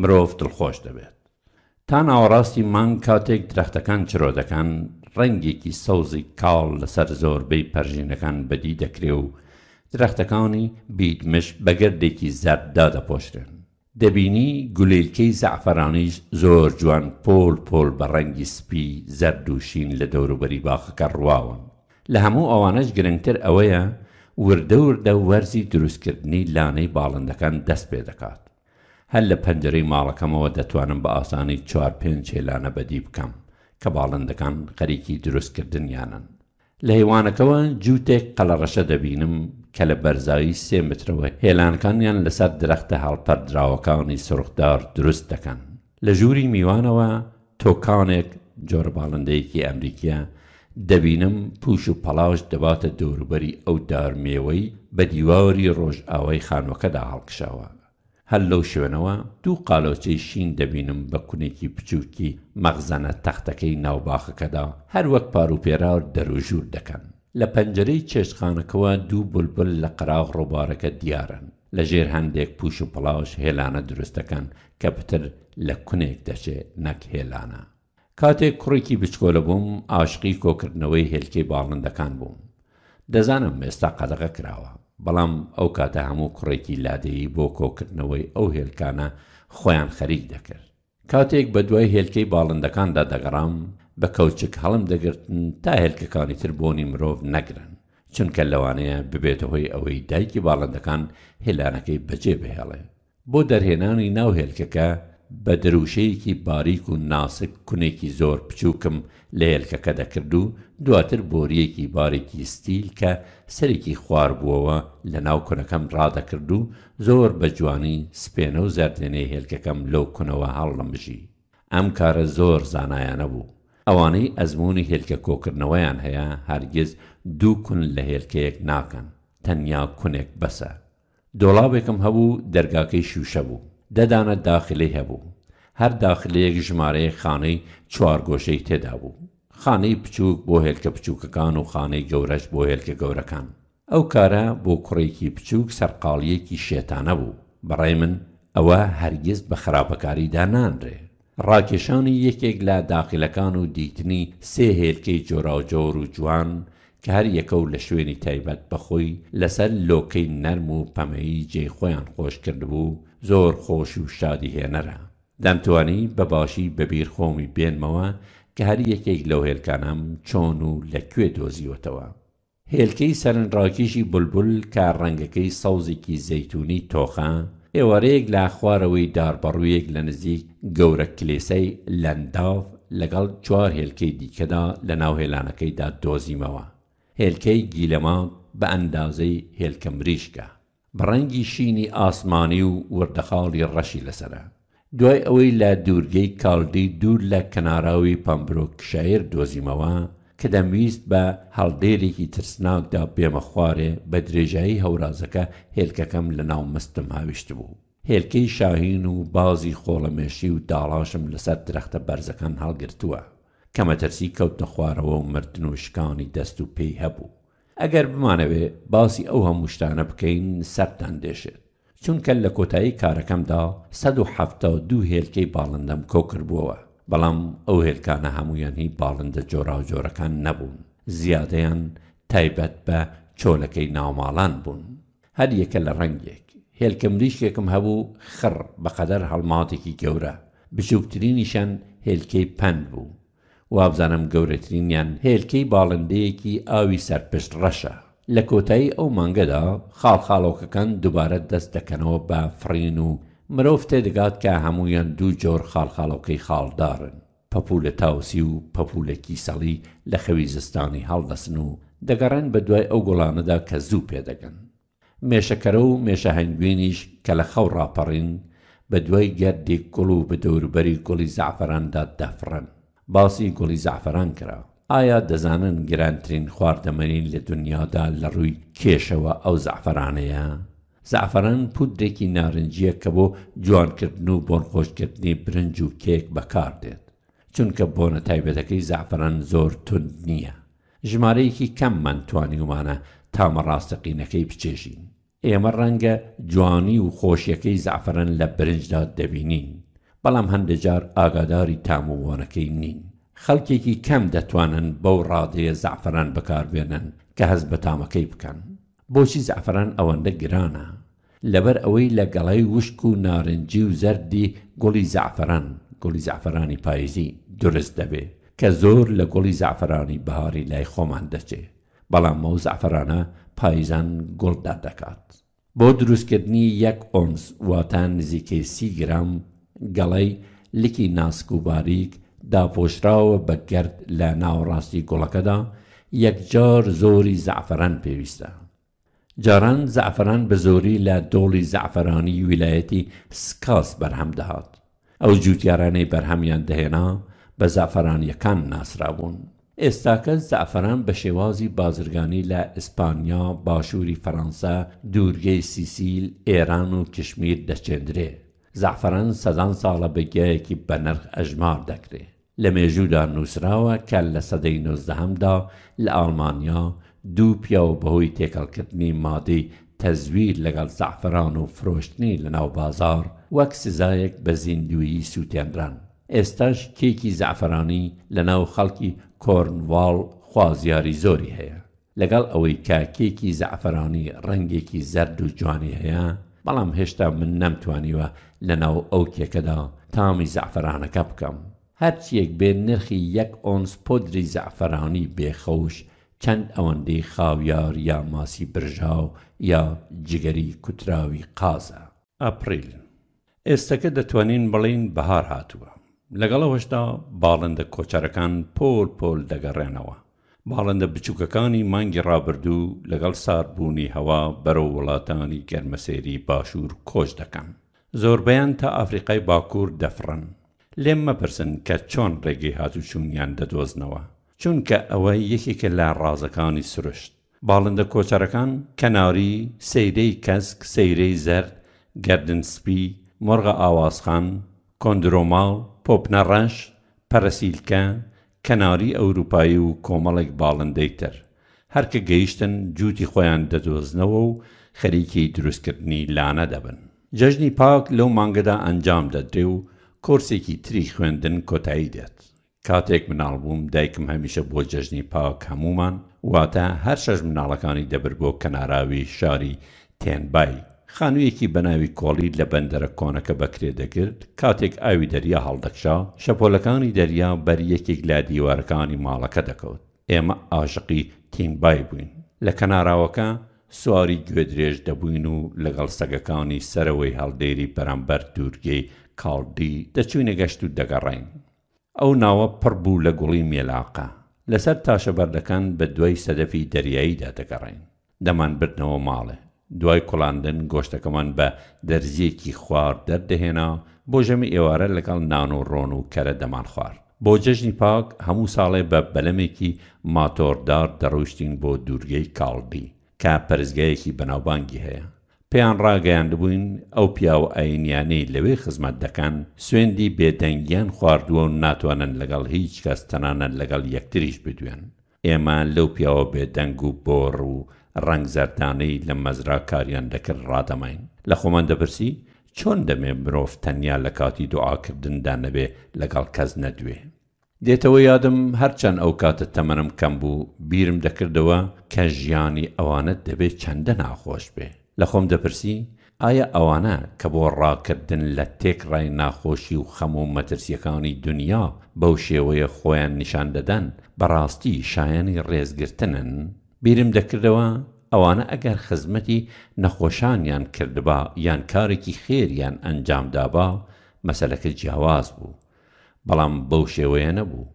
A: مرۆڤ دڵخۆش دەبێت تا ناوەڕاستی مانگ کاتێک درەختەکان چرۆدەکان ڕەنگێکی سەوزی کاڵ لەسەر زۆربەی پەرژینەکان بەدی دەکرێ و درەختەکانی بیتمش بەگەردێکی زەردا دەپۆشرێن دەبینی گولێرکەی زعفرانیش زۆر جوان پۆل پۆل بە ڕەنگی سپی زەردووشین لە دەوروبەری باخەکە ڕواون لە هەموو ئەوانش گرنگتر ئەوەیە وردەوردە وەرزی دروستکردنی لانەی باڵندەکان دەست پێ دەکات هەر لە پەنجەرەی ماڵەکەمەوە دەتوانم بە ئاسانی چوار پێنج چێلانە بەدی بکەم کە باڵندەکان خەریکی دروستکردنیانن لە هێوانەکەوە جووتێک قەلەڕەشە دەبینم کە لە بەرزایی سێ مترەوە هێلانکانیان لەسەر درەختە هەڵپەردراوەکانی سرخدار دروست دەکەن لە ژووری میوانەوە تۆکانێک جۆرباڵندەیەکی ئەمریکیە دەبینم پوش و پەلاش دەباتە دەوروبەری ئەو دارمێوەی بە دیواری ڕۆژئاوای خانوەکەدا هەڵکشاوە هەر لەو شوێنەوە دوو قالۆچەی شین دەبینم بە کونێکی بچووکی مەغزانە تەختەکەی ناوباخەکەدا هەر وەک پاروپێرا دەروژور دەکەن لە پەنجەرەی چێشتخانەکەەوە دوو بولبل لە قراغ ڕووبارەکە دیارن لە ژێر هەندێک پوش و پڵاوش هێلانە دروستەکەن کە پتر لە کونێک دەچێ نەک هێلانە کاتێک کوڕێکی بچکۆلە بووم ئاشقی کۆکردنەوەی هێلکەی باڵندەکان بووم دەزانم ئێستا قەدەغە کراوە بەڵام ئەو کاتە هەموو کوڕێکی لادەیی بۆ کۆکردنەوەی ئەو هێلکانە خۆیان خەریک دەکرد کاتێک بە دوای هێلکەی باڵندەکاندا دەگەڕام بە کەوچک هەڵم دەگرتن تا هێلکەکانی تر بۆنی مرۆڤ نەگرن چونکە لەوانەیە ببێتە هۆی ئەوەی دایکی باڵندەکان هێلانەکەی بەجێ بهێڵێ بۆ دەرهێنانی ناو هێلکەکە بە دروشەیەکی باریک و ناسک کونێکی زۆر بچووکم لە هێلکەکە دەکرد و دواتر بۆریەکی بارێکی ستیل کە سەرێکی خوار بووەوە لە ناو کونەکەم ڕادەکرد و زۆر بە جوانی سپێنە و زەردێنەی هێلکەکەم لەو کونەوە هەڵنمژی ئەم کارە زۆر زانایانە بوو ئەوانەی ئەزمموی هێلکە کۆکردنەوەیان هەیە هەرگیز دوو کون لە هێلکەیەک ناکەن تەنیا کونێک بەسە دۆڵاوێکم هەبوو دەرگاکەی شوشە بوو دەدانە داخلی هەبوو هەر داخلەیەک ژمارەیە خانەی چوارگۆشەی تێدا بوو خانەی بچووک بۆ هێلکە بچووکەکان و خانەی گەورەش بۆ هێلکە گەورەکان ئەو کارە بۆ کوڕێکی بچووک سەرقاڵیەکی شێتانە بوو بەڕێ من ئەوە هەرگیز بە خراپەکاریدا نانرێ ڕاکێشانی یەکێک لە داخلەکان و دیتنی سێ هێلکەی جۆراوجۆر و جوان کە هەر یەکە و لە شوێنی تایبەت بەخۆی لەسەر لۆکەی نەرم و پەمەیی جێخۆیان خۆش کردبوو زۆر خۆش و شادی هێنەرە دەمتوانی بەباشی بەبیر خۆمی بێنمەوە کە هەر یەکێک لەو هێلکانم چۆن و لەکوێ دۆزیوەتەوە هێلکەی سەرنراکیشی بولبول کە ڕەنگەکەی سەوزێکی زەیتونی تۆخە ئێوارەیەک لا خوارەوەی داربەڕوویەک لە نزیک گەورە کلێسەی لەنداو لەگەڵ چوار هێلکەی دیکەدا لە ناو هێلانەکەیدا دۆزیمەوە هێلکەی گیلەما بە ئەندازەی هێلکە مریشکە بڕەنگی شینی ئاسمانی و وردەخاڵی ڕەشی لەسرە دوای ئەوەی لە دوورگەی کالدی دوور لە کەناراوی پەمبرۆک شایر دۆزیمەوە کە دەمویست بە هەڵدێرێکی ترسناکدا بێمە خوارێ بە درێژایی هەورازەکە هێلکەکەم لە ناو مستم هاویشت بوو. هێلکەی شاهین و بازی خۆڵەمێشی و داڵاشم لەسەر درەختە بەرزەکان هەڵگرتووە کەمەتەرسی کەوتە خوارەوە و مردن و شکانی دەست و پێی هەبوو. ئەگەر بمانەوێ باسی ئەو هەموو شتانە بکەین سەران دێشێت. چونکە لە کۆتایی کارەکەمدا 1970 دوو هێلکەی باڵندەم کۆکردبووەوە. بەڵام ئەو هێلکانە هەمویان هی باڵندە جۆرا و جۆرەکان نەبوون زیادەیان تایبەت بە چۆلەکەی ناوماڵان بوون هەر یەکە لە ڕەنگێک هێلکە مریشکێکم هەبوو خڕ بەقەدەر هەڵماتێکی گەورە بچووکترینیشان هێلکەی پند بوو وابزانم گەورەترینیان هێلکەی باڵندەیەکی ئاوی سەرپشت ڕەشە لە کۆتایی ئەو مانگەدا خاڵ خاڵۆکەکان دووبارە دەست دەکەنەوە بە فڕین و مرۆڤ تێدەگات کە هەمویان دوو جۆر خاڵخاڵەکەی خاڵدارن پەپولە تاوسی و پەپولەکی سەڵی لە خەوی زستانی هەڵدەسن و دەگەڕێن بە دوای ئەو گوڵانەدا کە زوو پێدەگەن مێشەکەرە و مێشە هەنگوێنیش کە لە خەو ڕاپەڕین بە دوای گەردێک گوڵ و بە دەوروبەری گوڵی زعفراندا دەفرن باسی گوڵی زعفران کرا ئایا دەزانن گرانترین خواردەمەرین لە دنیادا لە ڕووی کێشەوە ئەو زعفرانەیە؟ زعفران پودرێکی نارنجیە کە بۆ جوانکردن و بۆنخۆشکردنی برنج و کێک بەکاردێت چونکە بۆنە تایبەتەکەی زعفران زۆر تند نییە ژمارەیەکی کەممان توانی ومانە تامە ڕاستەقینەکەی بچێژین ئێمە ڕەنگە جوانی و خۆشیەکەی زعفران لە برنجدا دەبینین بەڵام هەندێجار ئاگاداری تاموبوونەکەی نین خەڵکێکی کەم دەتوانن بەو ڕادەیە زعفران بەکاربێنن کە هەز بە تامەکەی بکەن بۆچی زعفران ئەوەندە گرانە لەبەر ئەوەی لە گەڵای وشک و نارنجی و زەردی گۆڵی زعفران گۆڵی زعفرانی پاییزی دروست دەبێ کە زۆر لە گۆڵی زعفرانی بەهاری لای خۆمان دەچێ بەڵام مەو زعفرانە پایزان گۆڵدا دەکات بۆ دروستکردنی یەک ئۆنس واتان نزیکەی سی گرام گەڵی لکی ناسک و باریک داپۆشراوە بە گرد لە ناوەڕاستی گوڵەکەدا یەکجار زۆری زعفران پێویستە جاران زعفران بە زۆری لە دۆڵی زعفرانی ویلایەتی سکاس بەرهەم دەهات ئەو جووتیارانەی بەرهەمیان دەهێنا بە زعفرانیەکان ناسرابوون ئێستاکە زعفران بە شێوازی بازرگانی لە ئیسپانیا باشووری فەەنسا دوورگەی سیسیل ئێران و کشمیر دەچێندرێ زعفران سەدان ساڵە بەگەیەکی بە نرخ ئەژمار دەکرێت لە مێژوودا نووسراوە کە لە سەدەی نۆزدەهەمدا لە ئالمانیا دوو پیاوە بەهۆی تێکەڵکردنی مادەی تەزویر لەگەڵ زعفران و فرۆشتنی لەناو بازار وەک سزایەک بە زیندویی سووتێنران ئێستاش کێکی زعفرانی لەناو خەڵکی کۆرنواڵ خوازیاری زۆری هەیە لەگەڵ ئەوەی کاکێکی زعفرانی ڕەنگێکی زەرد و جوانی هەیە بەڵام هێشتا من نەمتوانیوە لەناو ئەو کێکەدا تامی زعفرانەکە بکەم هەرچیەک بێ نرخی یەک ئۆنس پۆدری زعفرانی بێخەوش چەند ئەوەندەی خاویار یا ماسی برژاو یا جگەری کوتراوی قازە ئەپریل ئێستەکە دەتوانین بڵین بەهار هاتووە لەگەڵەوەشدا باڵندە کۆچەرەکان پۆل پۆل دەگەڕێنەوە باڵندە بچووکەکانی مانگی ڕابردوو لەگەڵ ساربوونی هەوا بەرەو وڵاتانی گەرمەسێری باشوور کۆش دەکەن زۆربیان تا ئافریقای باکوور دەفرن لێم مەپرسن کە چۆن ڕێگەی هاتوچوونیان دەدۆزنەوە چونکە ئەوەی یەکێکە لە ڕازەکانی سروشت باڵندە کۆچەرەکان کەناری سەیرەی کەسک سەیرەی زەر گردنسپی مرغە ئاوازخان کۆندرۆماڵ پۆپنە ڕەش پەرەسیلکە کەناری ئەوروپایی و کۆمەڵێک باڵندەی تر هەرکە گەیشتن جوتی خۆیان دەدۆزنەوە و خەریکی دروستکردنی لانە دەبن جەژنی پاک لەو مانگەدا ئەنجام دەدرێ و کۆرسێکی تری خوێندن کۆتایی دێت کاتێک مناڵ بووم دایکم هەمیشە بۆ جەژنی پاک هەمومان واتە هەر شەش مناڵەکانی دەبر بۆ کەناراوی شاری تێنبای خانوویەکی بەناوی کۆڵی لە بەندەرە کۆنەکە بەکرێ دەگرت کاتێک ئاوی دەریا هەڵدەکشا شەپۆلەکانی دەریا بەریەکێک لا دیوارەکانی ماڵەکە دەکەوت ئێمە ئاشقی تینبای بووین لە کەناراوەکە سواری گوێدرێژ دەبووین و لەگەڵ سەگەکانی سەرەوەی هەڵدێری بەرامبەر دوورگەی کاڵدی دەچوینە گەشت و دەگەڕین ئەو ناوە پڕ بوو لە گوڵی مێلاقە لەسەر تاشەبەردەکان بە دوای سەدەفی دەریاییدا دەگەڕێن دەمان بردنەوە ماڵێ دوای کوڵاندن گۆشتەکەمان بە دەرزیەکی خوار دەردەهێنا بۆ ژەمی ئێوارە لەگەڵ نان و ڕۆن و کەرە دەمان خوارد بۆ جەژنی پاک هەموو ساڵێ بە بەلەمێکی ماتۆردار دەڕۆشتین بۆ دوورگەی کاڵبی کە پەرزگایەکی بەناوبانگی هەیە پێیان ڕاگەیان بووین ئەو پیاوە ئاینیانەی لەوێ خزمەت دەکەن سوێندی بێدەنگیان خواردووە و ناتوانن لەگەڵ هیچ کەس تەنانەت لەگەڵ یەکتریش بدوێن ئێمە لەو پیاوە بێدەنگ و بۆڕ و ڕنگ زەردانەی لە مەزرا کاریان دەکرد ڕادەماین لە خۆمان دەپرسی چۆن دەمێ مرۆڤ تەنیا لە کاتی دوعاکردندا نەبێ لەگەڵ کەس نەدوێ دێتەوە یادم هەرچەند ئەو کاتە تەمەنم کەم بوو بیرم دەکردەوە کە ژیانی ئەوانت دەبێت چەندە ناخۆش بێ لە خۆم دەپرسی ئایا ئەوانە کە بۆ ڕاکردن لە تێکڕای ناخۆشی و خەم و مەترسیەکانی دنیا بەو شێوەیە خۆیان نیشان دەدەن بەڕاستی شایانی ڕێزگرتنن بیرم دەکردەوە ئەوانە ئەگەر خزمەتی نەخۆشانیان کردبا یان کارێکی خێریان ئەنجامدابا مەسلەکە جیاواز بوو بەڵام بەو شێوەیە نەبوو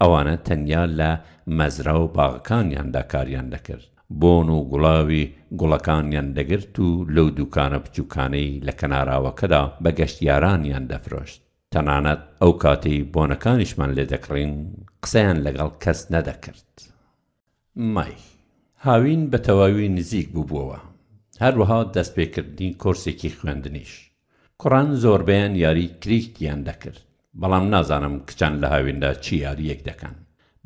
A: ئەوانە تەنیا لە مەزرا و باغەکانیاندا کاریان دەکرد بۆن و گوڵاوی گوڵەکانیان دەگرت و لەو دوکانە بچووکانەی لە کەناراوەکەدا بە گەشتیارانیان دەفرۆشت تەنانەت ئەو کاتەی بۆنەکانیشمان لێ دەکڕین قسەیان لەگەڵ کەس نەدەکرد مای هاوین بە تەواوی نزیک بووبووەوە هەروەها دەستپێکردنی کورسێکی خوێندنیش کوڕان زۆربیان یاری کریکتیان دەکرد بەڵام نازانم کچان لە هاویندا چی یاریەک دەکەن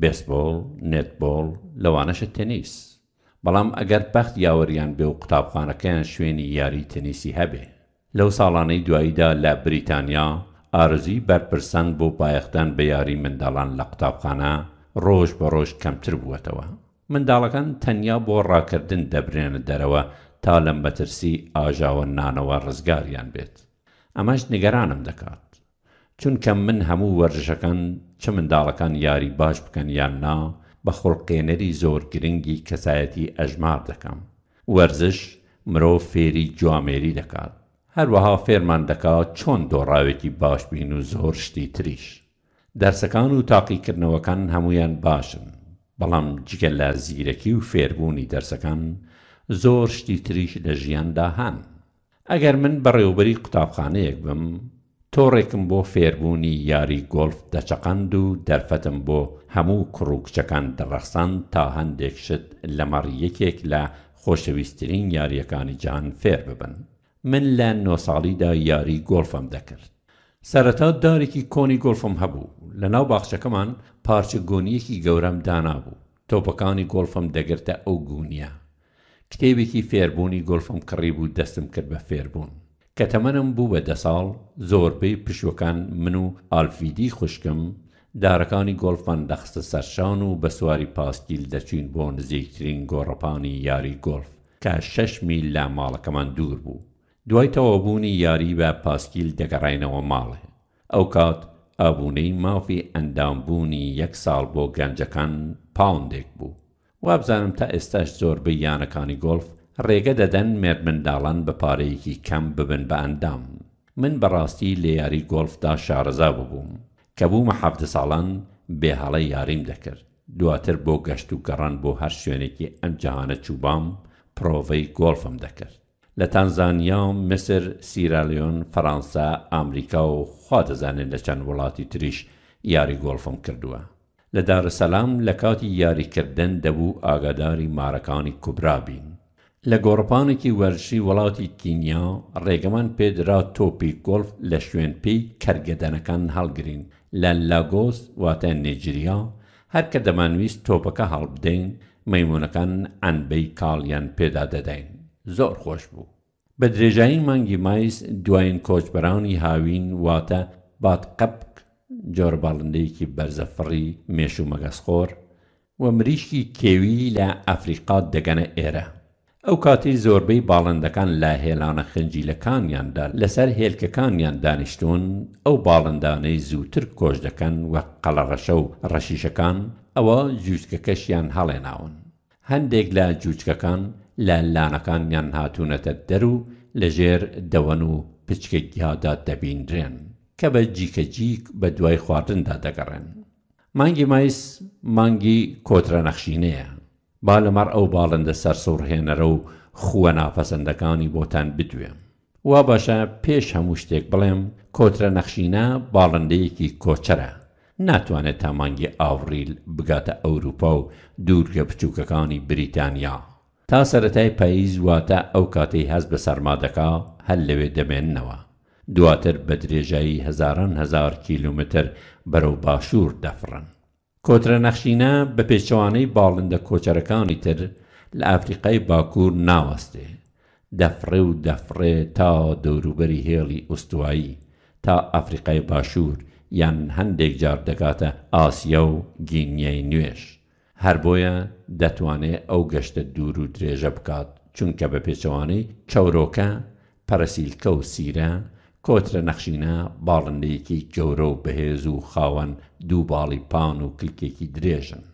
A: بێسبۆڵ نێتبۆڵ لەوانەشە تەنیس بەڵام ئەگەر بەخت یاوەریان بێ و قوتابخانەکەیان شوێنی یاری تەنیسی هەبێ لەو ساڵانەی دواییدا لە بریتانیا ئارزی بەرپرسنگ بۆ پایەخدان بە یاری منداڵان لە قوتابخانە ڕۆژ بە ڕۆژ کەمتر بووەتەوە منداڵەکان تەنیا بۆ ڕاکردن دەبرێنە دەرەوە تا لەم بەترسی ئاژاوە نانەوە ڕزگاریان بێت ئەمەش نیگەرانم دەکات چونکە من هەموو وەرزشەکان چ منداڵەکان یاری باش بکەن یان نا بە خوڵقێنەری زۆر گرنگی کەسایەتی ئەژمار دەکەم وەرزش مرۆڤ فێری جوامێری دەکات هەروەها فێرمان دەکات چۆن دۆڕاوێکی باش بین و زۆر شتی تریش دەرسەکان و تاقیکردنەوەکان هەمویان باشن بەڵام جگە لە زیرەکی و فێربوونی دەرسەکان زۆر شتی تریش لە ژیاندا هەن ئەگەر من بەڕێوبەری قوتابخانەیەک بم تۆڕێکم بۆ فێربوونی یاری گۆلف دەچەقند و دەرفەتم بۆ هەموو کڕووکچەکان دەڕەخسان تا هەندێک شت لە مەڕ یەکێک لە خۆشەویستترین یاریەکانی جان فێر ببن من لە نۆ ساڵیدا یاری گۆلفم دەکرد سەرەتا دارێکی کۆنی گۆلفم هەبوو لە ناو باخچەکەمان پارچە گۆنیەکی گەورەم دانابوو تۆپەکانی گۆلفم دەگرتە ئەو گونیە کتێبێکی فێربوونی گۆلفم کڕی بوو دەستم کرد بە فێربوون کە تەمەنم بوو بە دە ساڵ زۆربەی پشوەکان من و ئالفیدی خوشکم دارەکانی گۆلفان دەخستە سەرشان و بە سواری پاسکیل دەچین بۆ نزیکترین گۆڕەپانی یاری گۆلف کە شش میل لە ماڵەکەمان دوور بوو دوای تەوابوونی یاری بە پاسکیل دەگەڕینەوە ماڵێ ئەو کات ئابوونەی مافی ئەندامبوونی یەک ساڵ بۆ گەنجەکان پاوندێک بوو وابزانم تا ئێستاش زۆربەی یانەکانی گۆلف ڕێگە دەدەن مێردمنداڵان بە پارەیەکی کەم ببن بە ئەندام من بەڕاستی لە یاری گۆلفدا شارەزا ببووم کە بوومە حەفتە ساڵان بێهاڵە یاریم دەکرد دواتر بۆ گەشت و گەڕان بۆ هەر شوێنێکی ئەم جەهانە چوبام پرۆڤەی گۆلفم دەکرد لە تانزانیا و مسر سیرالیۆن فەرانسا ئامریکا و خوا دەزانێت لە چەند وڵاتی تریش یاری گۆلفم کردووە لە دارسەلام لە کاتی یاریکردن دەبوو ئاگاداری مارەکانی کوبرابین لە گۆڕپانێکی وەرشی وڵاتی کینیا ڕێگەمان پێدرا تۆپی گۆلف لە شوێن پێی کەرگەدەنەکان هەڵگرین لە لاگۆس واتە نێجریا هەر کە دەمانویست تۆپەکە هەڵبدەین مەمونونەکان ئەنبەی کاڵیان پێدا دەدەین زۆر خۆش بوو بە درێژایی مانگی مایس دوایین کۆچبەرانی هاوین واتە بادقەبک جۆرباڵندەیەکی بەرزەفڕی مێش و مەگەسخۆر و مریشکی کێوی لە ئەفریقا دەگەنە ئێرە ئەو کاتی زۆربەی باڵندەکان لا هێلانە خنجیلەکانیاندا لەسەر هێلکەکانیان دانیشتون ئەو باڵندانەی زووتر کۆش دەکەن وە قەڵەڕەشە و ڕەشیشەکان ئەوە جوچکەکەشیان هەڵێناون هەندێک لە جوچکەکان لە لانەکانیان هاتوونەتە دەر و لەژێر دەوەن و پچکە گیادا دەبیندرێن کە بە جیکە جیک بە دوای خواردندا دەگەڕێن مانگی مایس مانگی کۆترە نەخشینەیە با لەمەڕ ئەو باڵندە سەرسوڕهێنەرە و خووە ناپەسەندەکانی بۆتان بدوێ وا باشە پێش هەموو شتێک بڵێم کۆترە نەخشینە باڵندەیەکی کۆچەرە ناتوانێت تامانگی ئاوریل بگاتە ئەوروپا و دوورگە بچووکەکانی بریتانیا تا سەتای پاییز واتە ئەو کاتەی هەز بە سەرمادەکە هەل لەوێ دەمێننەوە دواتر بە درێژایی هزاران هزار کیلومتر بەرەو باشوور دەفرن کۆترە نەخشینە بە پێچەوانەی باڵندە کۆچەرەکانی تر لە ئافریقای باکوور ناوەستێ دەفڕێ و دەفڕێ تا دەوروبەری هێڵی ئوستوایی تا ئەفریقای باشوور یان هەندێک جار دەکاتە ئاسیا و گینیای نوێش هەر بۆیە دەتوانێت ئەو گەشتە دوور و درێژە بکات چونکە بە پێچەوانەی چەورۆکە پەرسیلکە و سیرە کۆترە نەخشینە باڵندەیەکی گەورە و بەهێز و خاوەن دوو باڵی پان و کلکێکی درێژن.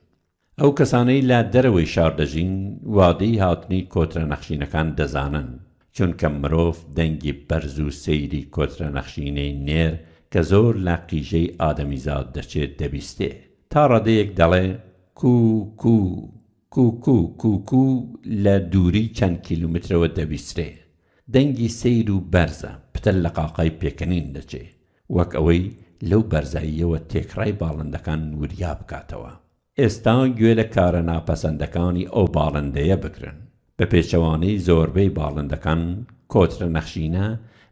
A: ئەو کەسانەی لا دەرەوەی شار دەژین وادەی هاتنی کۆترە نەخشینەکان دەزانن چونکە مرۆڤ دەنگی بەرز و سەیری کۆترە نەخشینەی نێر کە زۆر لا قیژەی ئادەمیزاد دەچێت دەبیستێ تا ڕادەیەک دەڵێ کوکو کوکو کوکو لە دووری چەند کیلومترەوە دەبیسترێ دەنگی سیر و بەرزە پتەل لە قاقای پێکەنین دەچێ وەک ئەوەی لەو بەرزاییەوە تێکڕای باڵندەکان وریا بکاتەوە ئێستا گوێ لە کارە ناپەسەندەکانی ئەو باڵندەیە بکرن بە پێچەوانەی زۆربەی باڵندەکان کۆترە نەخشینە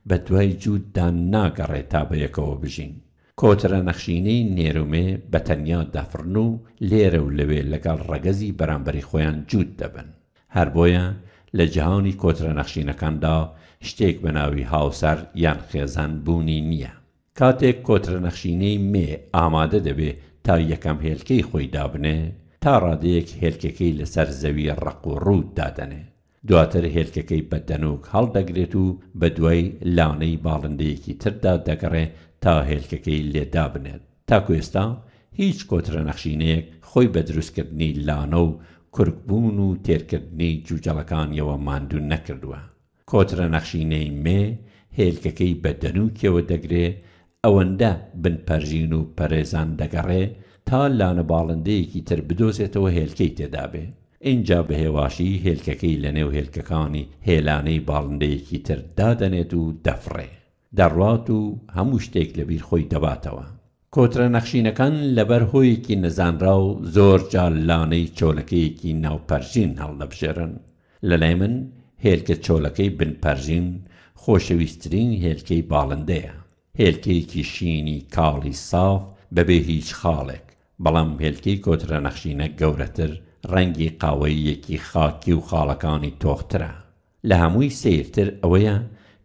A: بە دوای جووددان ناگەڕێت تا بەیەکەوە بژین کۆترە نەخشینەی نێرومێ بە تەنیا دەفرن و لێرە و لەوێ لەگەڵ ڕەگەزی بەرامبەری خۆیان جوود دەبن هەر بۆیە لە جیهانی کۆترە نەخشینەکاندا شتێک بە ناوی هاوسەر یان خێزان بوونی نییە کاتێک کۆترە نەخشینەی مێ ئامادە دەبێ تا یەکەم هێلکەی خۆی دابنێ تا ڕادەیەک هێلکەکەی لەسەر زەوی ڕق و ڕوود دادەنێ دواتر هێلکەکەی بە دەنوک هەڵدەگرێت و بە دوای لاونەی باڵندەیەکی تردا دەگەڕێ تا هێلکەکەی لێدا بنێت تاکو ئێستا هیچ کۆترە نەخشینەیەک خۆی بە دروستکردنی لانە و کورکبوون و تێرکردنی جوجەڵەکانیەوە ماندوو نەکردووە کۆترە نەخشینەی مێ هێلکەکەی بە دەنووکەوە دەگرێ ئەوەندە بنپەرژین و پەرێزان دەگەڕێ تا لانە باڵندەیەکی تر بدۆزێتەوە هێلکەی تێدابێ اینجا بە هێواشی هێلکەکەی لە نێو هێلکەکانی هێلانەی باڵندەیەکی تر دادەنێت و دەفڕێ دەڕات و هەموو شتێک لەبیر خۆی دەباتەوە کۆترە نەخشینەکان لەبەر هۆیەکی نەزانرا و زۆر جاللانەی چۆلەکەیەکی ناوپەرژین هەڵدەبژێرن لەلای من هێلکە چۆلەکەی بنپەرژین خۆشەویستترین هێلکەی باڵندەیە هێلکەیەکی شینی کاڵی ساف بەبێ هیچ خاڵێک بەڵام هێلکەی کۆترە نەخشینە گەورەتر ڕەنگی قاوەیەکی خاکی و خاڵەکانی تۆخترە لە هەمووی سیرتر ئەوەیە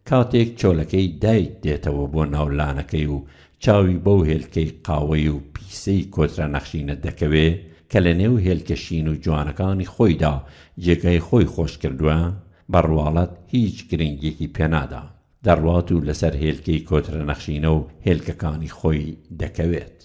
A: کاتێک چۆلەکەی دایک دێتەوە بۆ ناولانەکەی و چاوی بەو هێلکەی قاوەی و پیسەی کۆترا نەخشینە دەکەوێ کە لە نێو هێلکەشین و جوانەکانی خۆیدا جێگای خۆی خۆش کردووە بەڕواڵەت هیچ گرنگێکی پێنادا دەڕوات و لەسەر هێلکەی کۆترە نەخشینە و هێلکەکانی خۆی دەکەوێت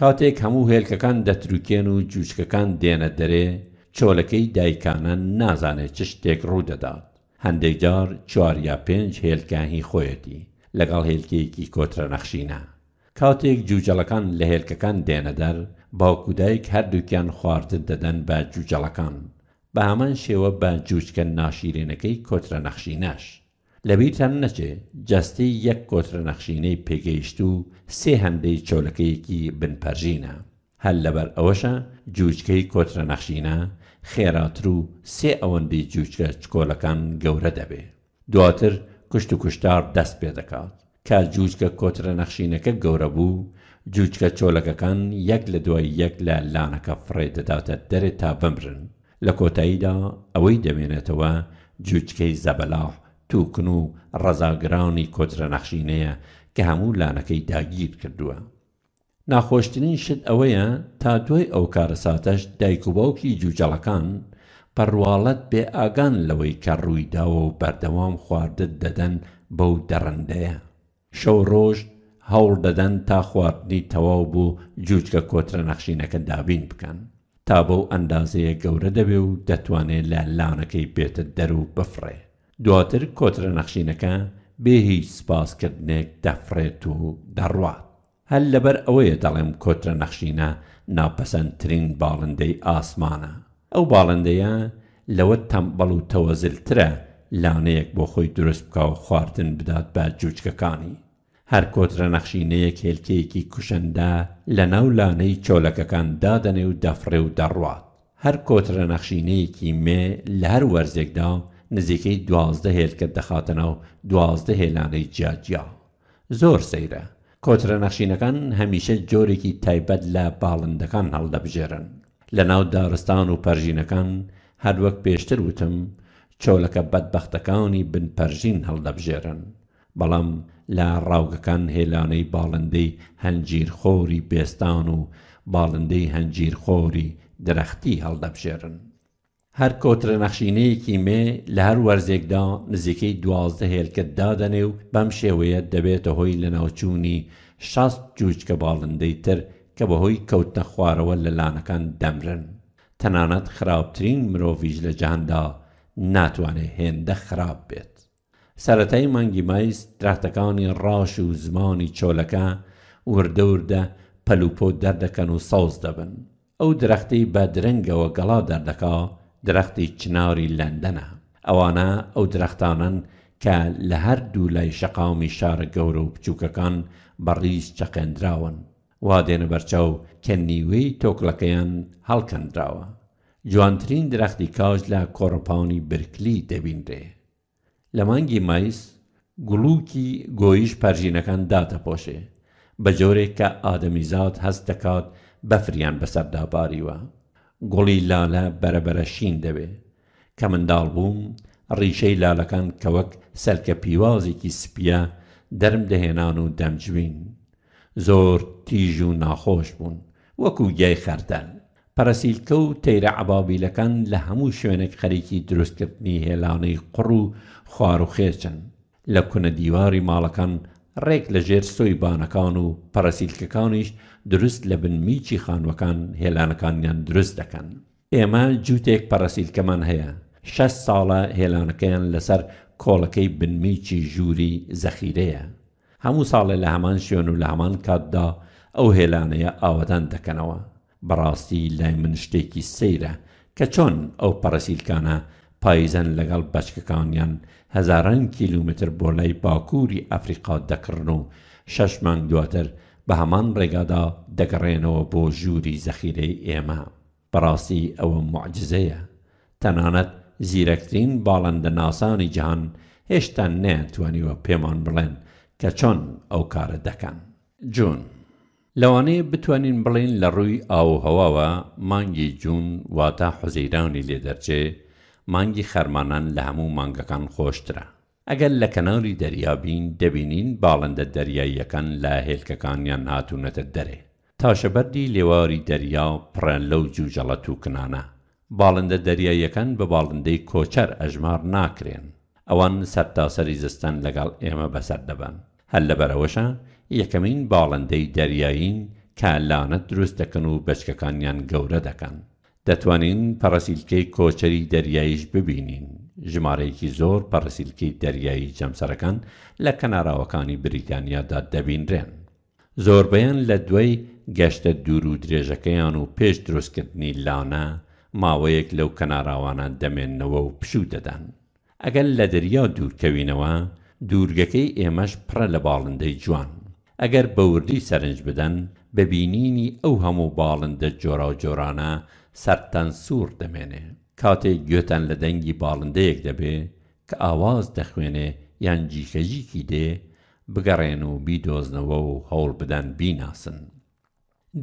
A: کاتێک هەموو هێلکەکان دەتروکێن و جوچکەکان دێنە دەرێ چۆلەکەی دایکانە نازانێت چ شتێک ڕوودەدات هەندێک جار چوار یا پێنج هێلکانی خۆیەتی لەگەڵ هێلکەیەکی کۆترە نەخشینە کاتێک جوجەلەکان لە هێلکەکان دێنەدەر باوکودایک هەردووکیان خواردن دەدەن بە جوجەلەکان بە هەمان شێوە بە جوچکە ناشیرێنەکەی کۆترە نەخشینەش لەبیرتان نەچێ جەستی یەک کۆترە نەخشینەی پێگەیشت و سێ هەندەی چۆلەکەیەکی بنپەرژینە هەل لەبەر ئەوەشە جوچکەی کۆترە نەخشینە خێراتر و سێ ئەوەندەی جوچکە چکۆلەکان گەورە دەبێ دواتر کوشت و کوشتار دەست پێ دەکات کە جوچکە کۆترە نەخشینەکە گەورە بوو جوچکە چۆلەکەکان یەک لە دوای یەک لە لانەکە فڕێ دەداتە دەرێت تا بمرن لە کۆتاییدا ئەوەی دەمێنێتەوە جوچکەی زەبەلاح تووکن و ڕەزاگرانی کۆترە نەخشینەیە کە هەموو لانەکەی داگیر کردووە ناخۆشترین شت ئەوەیە تا دوای ئەو کارەساتەش دایک و باوکی جوجەڵەکان پڕواڵەت بێ ئاگان لەوەی کە ڕوویداوە و بەردەوام خواردت دەدەن بەو دەڕندەیە شەو ڕۆژ هەوڵ دەدەن تا خواردنی تەواو بوو جوچکە کۆترە نەخشینەکە دابین بکەن تا بەو ئەندازەیە گەورە دەبێ و دەتوانێت لە لاانەکەی بێتە دەرو بفرێ دواتر کۆترە نەخشینەکە بێ هیچ سپاسکردنێک دەفرێت و دەڕوات هەل لەبەر ئەوەیە دەڵێم کۆترە نەخشینە ناپەسەندترین باڵندەی ئاسمانە ئەو باڵندەیە لەوە تەمبەڵ و تەوەزلترە لانەیەک بۆ خۆی دروست بکە و خواردن بدات بە جوچکەکانی هەر کۆترە نەخشینەیەک هێلکەیەکی کوشندا لە ناو لانەی چۆلەکەکان دادەنێ و دەفڕێ و دەڕوات هەر کۆترە نەخشینەیەکی مێ لە هەر وەرزێکدا نزیکەی دوازدە هێلکە دەخاتە ناو دوازدە هێلانەی جیاجیا زۆر سەیرە کۆترە نەخشینەکان هەمیشە جۆرێکی تایبەت لە باڵندەکان هەڵدەبژێرن لە ناو دارستان و پەرژینەکان هەروەک پێشتر وتم چۆلەکە بەدبەختەکانی بن پەرژین هەڵدەبژێرن بەڵام لە ڕاوگەکان هێلانەی باڵندەی هەنجیرخۆری بێستان و باڵندەی هەنجیرخۆری درەختی هەڵدەبژێرن. هەر کۆترە نەخشینەیەکی مێ لە هەر وەرزێکدا نزیکەی دوازدە هێلکت دادەنێ و بەم شێوەیە دەبێتە هۆی لە ناوچوونی شاست جوچکە باڵندەی تر کە بەهۆی کەوتە خوارەوە لە لانەکان دەمرن. تەنانەت خراپترین مرۆڤژ لە جیهندا ناتوانێت هێندە خراپ بێت. سەتای مانگی مایس درختەکانی ڕاش و زمانی چۆلەکە وردەوردە پەلوپۆ دەردەکەن و ساوز دەبن ئەو درەختی بە درنگەوە گەڵا دەردەکا درەختی چناری لەندەنە ئەوانە ئەو درەختانن کە لە هەردوو لای شەقاومی شارە گەورە و بچووکەکان بەڕیز چەقێنراون وادێنە بەرچەو کە نیوەی تۆکلەکەیان هەڵکەندراوە جوانترین درەختی کاژ لە کۆڕپانی برکلی دەبینرێ لە مانگی مایس گوڵووکی گۆیش پەرژینەکان داتەپۆشێ بە جۆرێک کە ئادەمیزات هەست دەکات بەفریان بەسەرداباریوە گوڵی لالە بەرەبەرە شین دەوێ کە منداڵ بووم ڕیشەی لالەکان کە وەک سەرکە پیوازێکی سپیە دەرم دەهێنان و دەمجوین زۆر تیژ و ناخۆش بوون وەکو گیای خەردەن پەرەسیلکە و تەیرە عبابیلەکان لە هەموو شوێنێک خەریکی دروستکردنی هێلانەی قڕ و خواروخێچن لە کونە دیواری ماڵەکان ڕێک لە ژێر سۆی بانەکان و پەرەسیلکەکانیش دروست لە بنمیچی خانوەکان هێلانەکانیان دروست دەکەن ئێمە جووتێک پەرەسیلکەمان هەیە شە ساڵە هێلانەکەیان لەسەر کۆڵەکەی بنمیچی ژووری زەخیرەیە هەموو ساڵێ لە هەمان شوێن و لە هەمان کاتدا ئەو هێلانەیە ئاوەدان دەکەنەوە بەڕاستی لای من شتێکی سەیرە کە چۆن ئەو پەرەسیلکانە پاییزەن لەگەڵ بەچکەکانیان هەزاران کیلومتر بۆ لای باکووری ئەفریقا دەکڕن و شەش مانگ دواتر بە هەمان ڕێگادا دەگەڕێنەوە بۆ ژووری زەخیرەی ئێمە بەڕاستی ئەوە معجزەیە تەنانەت زیرەکترین باڵندە ناسانی جیهان هێشتا نەتوانیوە پێمان بڵێن کە چۆن ئەو کارە دەکەن جون لەوانەیە بتوانین بڵین لە ڕووی ئاوهواوە مانگی جون واتە حوزەیرانی لێدەرچێ مانگی خەرمانان لە هەموو مانگەکان خۆشترە ئەگەر لە کەناری دەریابین دەبینین باڵندە دەریاییەکان لە هێلکەکانیان هاتوونەتە دەرێ تاشەبەری لێواری دەریا پڕەن لەو جوجەڵەت و کنانە باڵندە دەریاییەکان بە باڵندەی کۆچەر ئەژمار ناکرێن ئەوان سەرتاسەری زستان لەگەڵ ئێمە بەسەر دەبن هەر لەبەرەوەشە یەکەمین باڵندەی دەریایین کە لانە دروست دەکەن و بەچکەکانیان گەورە دەکەن دەتوانین پەرەسیلکەی کۆچەری دەریاییش ببینین ژمارەیەکی زۆر پەرەسیلکەی دەریایی جەمسەرەکان لە کەناراوەکانی بریتانیادا دەبینرێن زۆربیان لە دوای گەشتە دوور و درێژەکەیان و پێش دروستکردنی لانە ماوەیەک لەو کەناراوانە دەمێننەوە و پشوو دەدەن ئەگەر لە دەریا دوورکەوینەوە دوورگەکەی ئێمەش پڕە لە باڵندەی جوان ئەگەر بەوردی سەرنج بدەن بەبینینی ئەو هەموو باڵندە جۆرا و جۆرانە سەرتان سوور دەمێنێ کاتێک گوێتان لە دەنگی باڵندەیەک دەبێ کە ئاواز دەخوێنێ یان جیکەژیکی دێ بگەڕێن و بیدۆزنەوە و هەوڵ بدەن بیناسن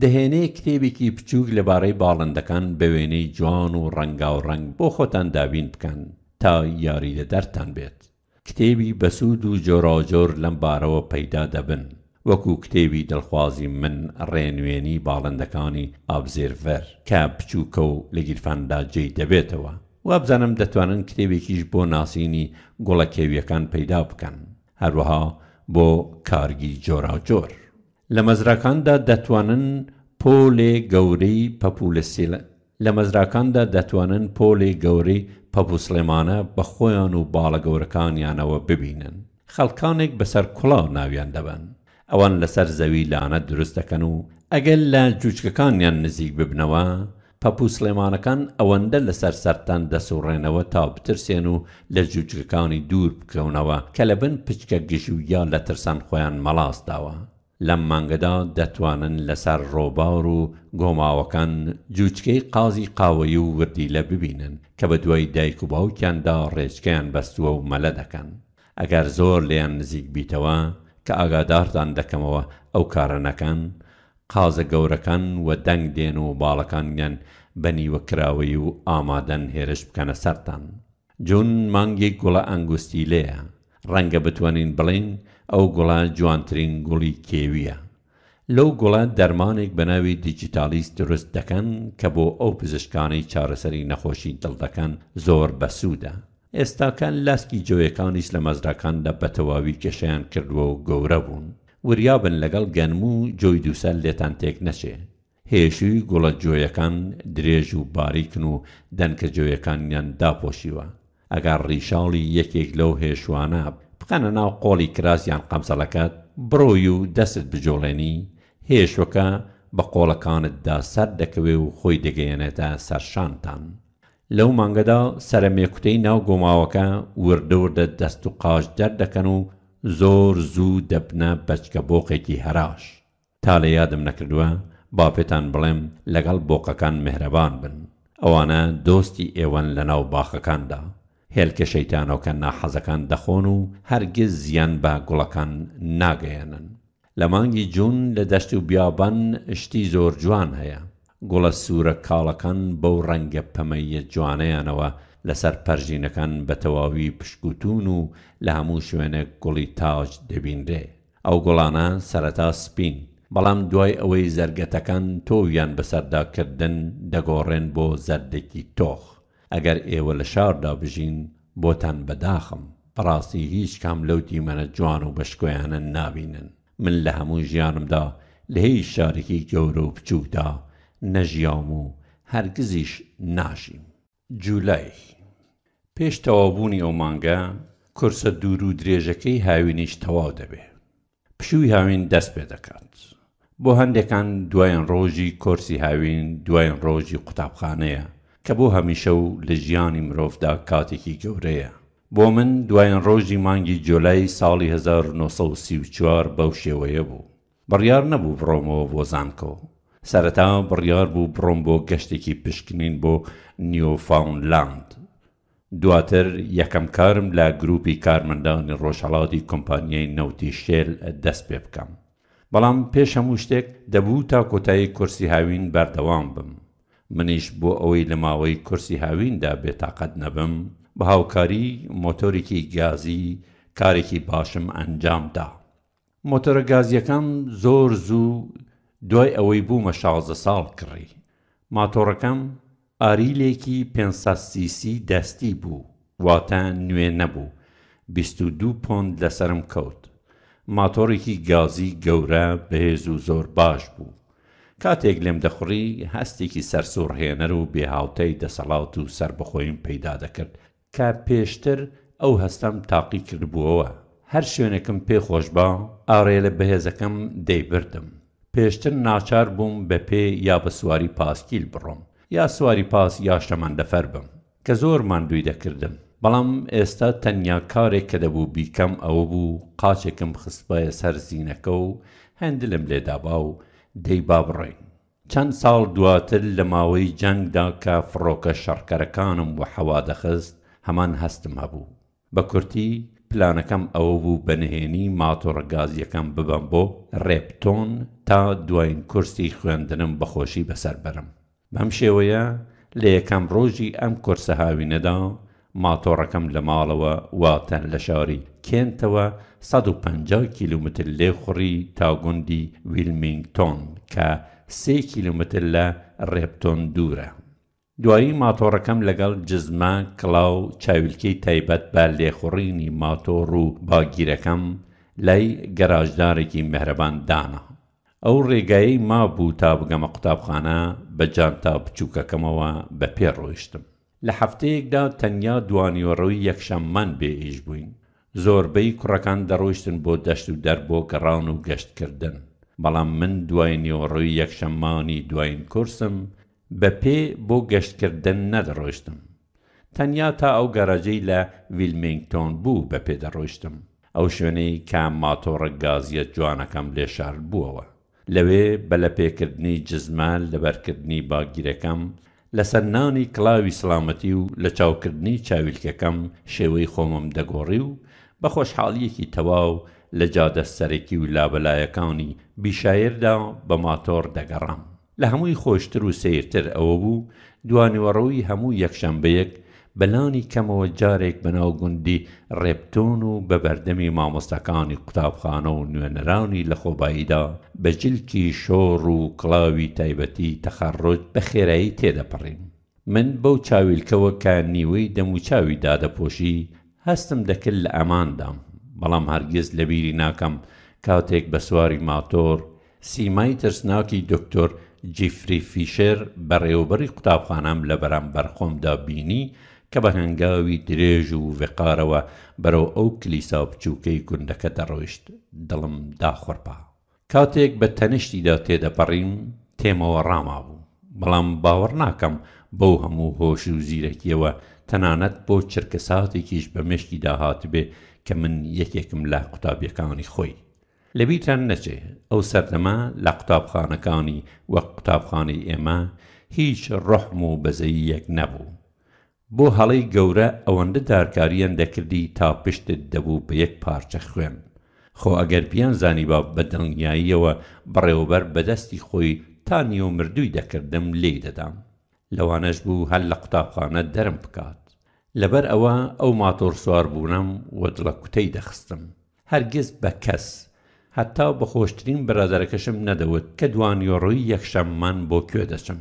A: دەهێنێ کتێبێکی بچووک لەبارەی باڵندەکان بە وێنەی جوان و ڕەنگاوڕەنگ بۆ خۆتان دابین بکەن تا یاری لە دەرتان بێت کتێبی بەسوود و جۆراجۆر لەم بارەوە پەیدا دەبن وەکو کتێوی دڵخوازی من ڕێنوێنی باڵندەکانی ئابزێرڤەر کە بچووکە و لە گیرفاندا جێی دەبێتەوە وابزانم دەتوانن کتێبێکیش بۆ ناسینی گوڵەکێویەکان پەیدا بکەن هەروەها بۆ کارگی جۆراجۆر لە مەزراکاندا دەتوانن پۆلێ گەورەی پەپولسیلە لە مەزراکاندا دەتوانن پۆلێ گەورەی پەپوسلێمانە بە خۆیان و باڵە گەورەکانیانەوە ببینن خەڵکانێک بەسەر کوڵاو ناویان دەبن ئەوان لەسەر زەوی لانە دروست دەکەن و ئەگەل لە جوچکەکانیان نزیک ببنەوە پەپوو سلێمانەکان ئەوەندە لەسەر سەران دەسوڕێنەوە تا بترسێن و لە جوچکەکانی دوور بکەونەوە کە لە بن پچکە گژوو یا لە ترسان خۆیان مەڵاستداوە لەم مانگەدا دەتوانن لەسەر ڕۆبار و گۆماوەکان جوچکەی قازی قاوەی و وردی لە ببینن کە بە دوای دایک و باوکیاندا ڕێچکیان بەستووە و مەلە دەکەن ئەگەر زۆر لیان نزیک بیتەوە کە ئاگادارتان دەکەمەوە ئەو کارەنەکان قازە گەورەکان وە دەنگ دێن و باڵەکانیان بەنیوە کراوەی و ئامادەن هێرش بکەنە سەرتان جون مانگی گوڵە ئەنگستی لەیە ڕەنگە بتوانین بڵین ئەو گوڵە جوانترین گوڵی کێویە لەو گوڵە دەرمانێک بەناوی دیجیتالیست دروست دەکەن کە بۆ ئەو پزیشکانی چارەسەری نەخۆشی دڵدەکەن زۆر بەسوودە ئێستاکان لاسکی جۆیەکانیش لە مەزراکاندا بەتەواوی کێشیان کردووە و گەورە بوون وریابن لەگەڵ گەنم و جۆی دووسەر لێتان تێک نەچێ هێشوی گوڵە جۆیەکان درێژ و باریکن و دەنکە جۆیەکانیان داپۆشیوە ئەگەر ڕیشاڵی یەکێک لەو هێشوانە بقەنە ناو قۆڵی کراسیان قەمسەلەکەت بڕۆی و دەست بجۆڵێنی هێشەکە بە قۆڵەکانتدا سەر دەکەوێ و خۆی دەگەیەنێتە سەرشانتان. لەو مانگەدا سەرمێکوتەی ناو گۆماوەکە وردەوردە دەست و قاش دەردەکەن و زۆر زوو دەبنە بەچکە بۆقێکی هەراش تا لە یادم نەکردووە با پێتان بڵێم لەگەڵ بۆقەکان مهرەبان بن ئەوانە دۆستی ئێوەن لە ناو باخەکاندا هێلکە شەیتانەوەکە ناحەزەکان دەخۆن و هەرگیز زیان بە گوڵەکان ناگەیەنن لە مانگی جون لە دەشت و بیابان شتی زۆر جوان هەیە گوڵە سوورە کاڵەکان بەو ڕەنگە پەمەیە جوانەیانەوە لەسەر پەرژینەکان بە تەواوی پشکوتون و لە هەموو شوێنێک گوڵی تاج دەبینرێ ئەو گوڵانە سەرەتا سپین بەڵام دوای ئەوەی زەرگەتەکان تۆویان بەسەرداکردن دەگۆڕێن بۆ زەردێکی تۆخ ئەگەر ئێوە لە شاردا بژین بۆتان بەداخم بەڕاستی هیچ کام لەو دیمەنە جوان و بەشکۆیانە نابینن من لە هەموو ژیانمدا لە هیچ شارێکی گەورە و بچووکدا نەژیام و هەرگزیش ناژیم جولای پێش تەوابوونی ئەو مانگە کورسە دوور و درێژەکەی هاوینیش تەواو دەبێ پشووی هاوین دەست پێ دەکات بۆ هەندێکان دوایەن ڕۆژی کۆرسی هاوین دوایەن ڕۆژی قوتابخانەیە کە بۆ هەمیشە و لە ژیانی مرۆڤدا کاتێکی گەورەیە بۆ من دوایەن ڕۆژی مانگی جۆلای ساڵی 1934 بەو شێوەیە بوو بڕیار نەبوو بڕۆمەوە بۆ زانکۆ سەرەتا بڕیار بوو بڕۆم بۆ گەشتێکی پشکنین بۆ نیۆفاونلاند. دواتر یەکەم کارم لە گروپی کارمەندانی ڕۆژهڵاتی کۆمپانیای نەوتی شێل دەست پێ بکەم. بەڵام پێش هەموو شتێک دەبوو تا کۆتایی کورسی هاوین بەردەوام بم. منیش بۆ ئەوەی لە ماوەی کورسی هاویندا بێتاقەت نەبم بە هاوکاری مۆتۆرێکی گازی کارێکی باشم ئەنجامدا. مۆتۆرە گازیەکان زۆر زوو دوای ئەوەی بوومە شازە ساڵ کڕی ماتۆڕەکەم ئاریلێکی پێسیسی دەستی بوو واتە نوێ نەبوو 22 پۆند لەسرم کەوت ماتۆڕێکی گازی گەورە بەهێز و زۆر باش بوو کاتێک لێم دەخڕی هەستێکی سەرسوڕهێنەر و بێهاوتەی دەسەڵات و سربەخۆیم پەیدا دەکرد کە پێشتر ئەو هەستم تاقی کردبووەوە هەر شوێنێکم پێخۆش با ئاڕێ لە بەهێزەکەم دەیبردم پێشتر ناچار بووم بە پێ یا بە سواری پاسکیل بڕۆم یا سواری پاس یا شەمەندەفەر بم کە زۆرمان دووی دەکردم بەڵام ئێستا تەنیا کارێک کە دەبوو بیکەم ئەوە بوو قاچێکم خسپایە سەر زیینەکە و هەندلم لێدابا و دەی با بڕێن چەند ساڵ دواتر لە ماوەی جەنگدا کە فڕۆکە شەڕکەرەکانم و حەوا دەخست هەمان هەستم هەبوو بە کورتی پلانەکەم ئەوە بوو بەنهێنی ماتۆڕگازیەکەم ببەم بۆ ڕێپتۆن تا دوایین کورسی خوێندنم بەخۆشی بەسەر بەرم بەم شێوەیە لە یەکەم ڕۆژی ئەم کورسە هاوینەدا ماتۆڕەکەم لە ماڵەوە واتەن لە شاری کێنتەوە 150 کیلومتر لێخوڕی تاگوندی ویلمینگتۆن کە سێ کیلومتر لە ڕێپتۆن دوورە دوایی ماتۆڕەکەم لەگەڵ جزمە کڵاو چاویلکەی تایبەت بە لێخوڕینی ماتۆڕ و باگیرەکەم لای گەراژدارێکی مهرەبان دانا ئەو ڕێگایی ما بوو تا بگەمە قوتابخانە بە جانتا بچووکەکەمەوە بە پێ ڕۆیشتم لە هەفتەیەکدا تەنیا دوانیوەڕەوی یەکشەممان بێئیش بووین زۆربەی کوڕەکان دەڕۆیشتن بۆ دەشت و دەربۆ گەڕان و گەشتکردن بەڵام من دوای نیۆڕۆی یەکشەمانی دوایین کورسم بە پێ بۆ گەشتکردن نەدەڕۆشتم تەنیا تا ئەو گەڕەجەی لە ویلمینگتۆن بوو بە پێدەڕۆشتم ئەو شوێنەی کام ماتۆڕە گازیە جوانەکەم لێشار بووەوە لەوێ بە لە پێکردنی جزمان لەبەرکردنی باگیرەکەم لەسەر نانی کلاوی سلامەتی و لە چاوکردنی چاویلکەکەم شێوەی خۆمم دەگۆڕی و بە خۆشحاڵیەکی تەواو لە جادەسەرێکی و لابەلایەکانی بیشایردا بە ماتۆر دەگەڕام لە هەمووی خۆشتر و سیرتر ئەوە بوو دوانیوەڕەوەی هەموو یەکشەمبەیەک بەلانی کەمەوە جارێک بەناو گوندی ڕێپتۆن و بە بەردەمی مامۆستەکانی قوتابخانە و نوێنەرانی لە خۆباییدا بە جلکی شۆڕ و کڵاوی تایبەتی تەخەڕۆت بە خێرایی تێدەپەڕین من بەو چاویلکەوە کە نیوەی دەم و چاوی دادەپۆشی هەستم دەکرد لە ئەماندام بەڵام هەرگیز لەبیری ناکەم کاتێک بە سواری ماتۆر سیمای ترسناکی دکتۆر جیفری فیشێر بەڕێوبەری قوتابخانەم لە بەرامبەر خۆمدا بینی کە بە هەنگاوی درێژ و وقارەوە بەرەو ئەو کلیسا بچووکەی گوندەکە دەڕۆیشت دڵم داخورپا کاتێک بە تەنیشتیدا تێدەپەڕیم تێمەوە ڕاما بوو بەڵام باوەڕ ناکەم بەو هەموو هۆش و زیرەکیەوە تەنانەت بۆ چرکە ساتێکیش بە مشکی داهات بێ کە من یەکێکم لە قوتابیەکانی خۆی لەبیتان نەچێ ئەو سەردەما لە قوتابخانەکانی وە قوتابخانەی ئێمە هیچ ڕحم و بەزەی یەک نەبوو بۆ هەڵی گەورە ئەوەندە دارکاریان دەکردی تا پشتت دەبوو بە یەک پارچە خوێن خۆ ئەگەر بیان زانی با بە دڵنیاییەوە بڕێوبەر بەدەستی خۆی تا نیۆ مردووی دەکردم لێ دەدام لەوانەش بوو هەل لە قوتابخانە دەرم بکات لەبەر ئەوە ئەو ماتۆر سوار بوونم وە دڵە کوتەی دەخستم هەرگیز بە کەس هەتا بە خۆشترین بەرادەرەکەشم نەدەوت کە دوانی ڕووی یەکشەممان بۆ کوێ دەچم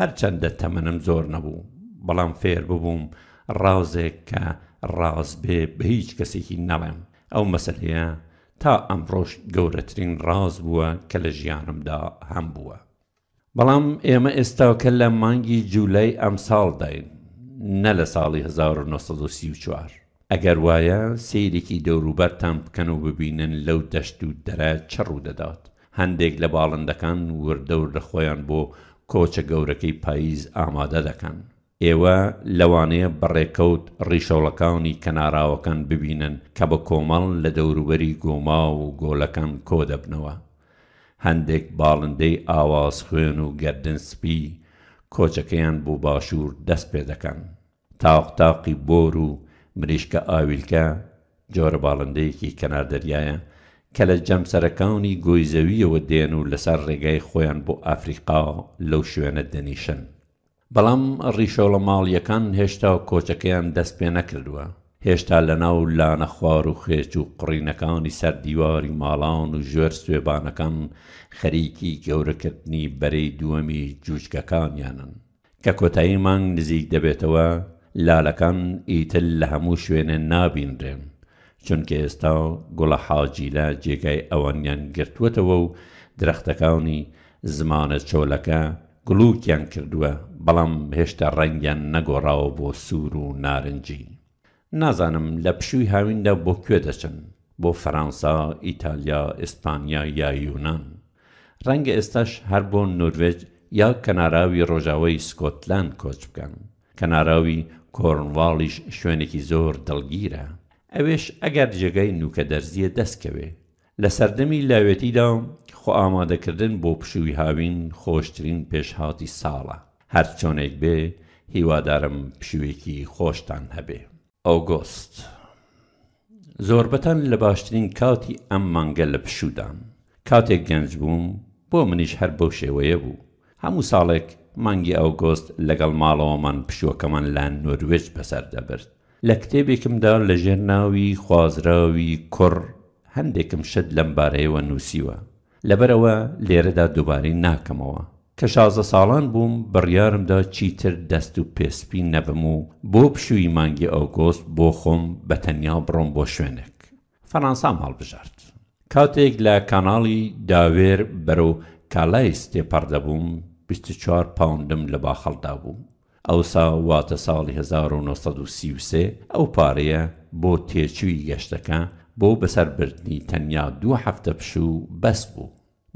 A: هەرچەندە تەمەنم زۆر نەبوو بەڵام فێر ببووم ڕازێک کە ڕاز بێ بە هیچ کەسێکی نەڵێم ئەو مەسلەیە تا ئەمڕۆژ گەورەترین ڕاز بووە کە لە ژیانمدا هەم بووە بەڵام ئێمە ئێستاکە لە مانگی جولای ئەم ساڵداین نە لە ساڵی 1934 ئەگەر وایە سیرێکی دەوروبەرتان بکەن و ببینن لەو دەشت و دەرە چڕوو دەدات هەندێک لە باڵندەکان وردەوردە خۆیان بۆ کۆچە گەورەکەی پاییز ئامادە دەکەن ئێوە لەوانەیە بڕێکەوت ڕیشەوڵەکانی کەناراوەکان ببینن کە بە کۆمەڵ لە دەوروبەری گۆما و گۆلەکان کۆ دەبنەوە هەندێک باڵندەی ئاواز خوێن و گردن سپی کۆچەکەیان بۆ باشوور دەست پێ دەکەن تاقتاقی بۆر و مریشکە ئاویلکە جۆرە باڵندەیەکی کەناردەریایە کە لە جەمسەرەکانی گۆی زەویەوە دێن و لەسەر ڕێگای خۆیان بۆ ئافریقا لەو شوێنە دەنیشن. بەڵام ڕیشۆڵە ماڵیەکان هێشتا و کۆچەکەیان دەست پێ نەکردووە. هێشتا لە ناو لانەخوار و خێچ و قڕینەکانی سەر دیواری ماڵان و ژێر سوێبانەکان خەریکی گەورەکردنی بەرەی دووەمی جوچکەکانیانن کە کۆتایی مانگ نزیک دەبێتەوە لالەکان ئیتل لە هەموو شوێنێ نابینرێن چونکە ئێستا گوڵە حاجی لە جێگای ئەوانیان گرتووەتەوە و درەختەکانی زمانە چۆلەکە گلوکیان کردووە بەڵام هێشتا ڕەنگیان نەگۆڕاوە بۆ سوور و نارنجی نازانم لە پشووی هاویندا بۆ کوێ دەچن بۆ فەرانسا ئیتالیا ئیسپانیا یا یوونان ڕەنگە ئێستاش هەر بۆ نورڤێج یا کەناراوی ڕۆژاوی سکۆتلند کۆچ بکەن کەناراوی کۆرنواڵیش شوێنێکی زۆر دڵگیرە ئەوێش ئەگەر جێگای نوکە دەرزیە دەستکەوێ لە سەردەمی لاوێتیدا خۆ ئامادەکردن بۆ پشووی هاوین خۆشترین پێشهاتی ساڵە هەر چۆنێک بێ هیوادارم پشوێکی خۆشتان هەبێ ئۆگۆست زۆربەتەن لە باشترین کاتی ئەم مانگە لە پشودان کاتێک گەنج بووم بۆ منیش هەر بەو شێوەیە بوو هەموو ساڵێک مانگی ئەوگۆست لەگەڵ ماڵەوەمان پشوەکەمان لە نۆروێژ بەسەر دەبرد لە کتێبێکمدا لە ژێرناوی خوازراوی کوڕ هەندێکم شت لەم بارەیەوە نووسیوە لەبەرەوە لێرەدا دووبارەی ناکەمەوە کە شازە ساڵان بووم بڕیارمدا چیتر دەست و پێسپی نەبم و بۆ پشووی مانگی ئەوگۆست بۆ خۆم بە تەنیا بڕۆم بۆ شوێنێک فەرەنسام هەڵبژارد کاتێک لە کاناڵی داوێر بەرەو کالای سێپەردەبووم 24 پاوندم لە باخەڵدا بوو ئەوسا واتە ساڵی 1933 ئەو پارەیە بۆ تێچووی گەشتەکە بۆ بەسەربردنی تەنیا دوو هەفتە پشوو بەس بوو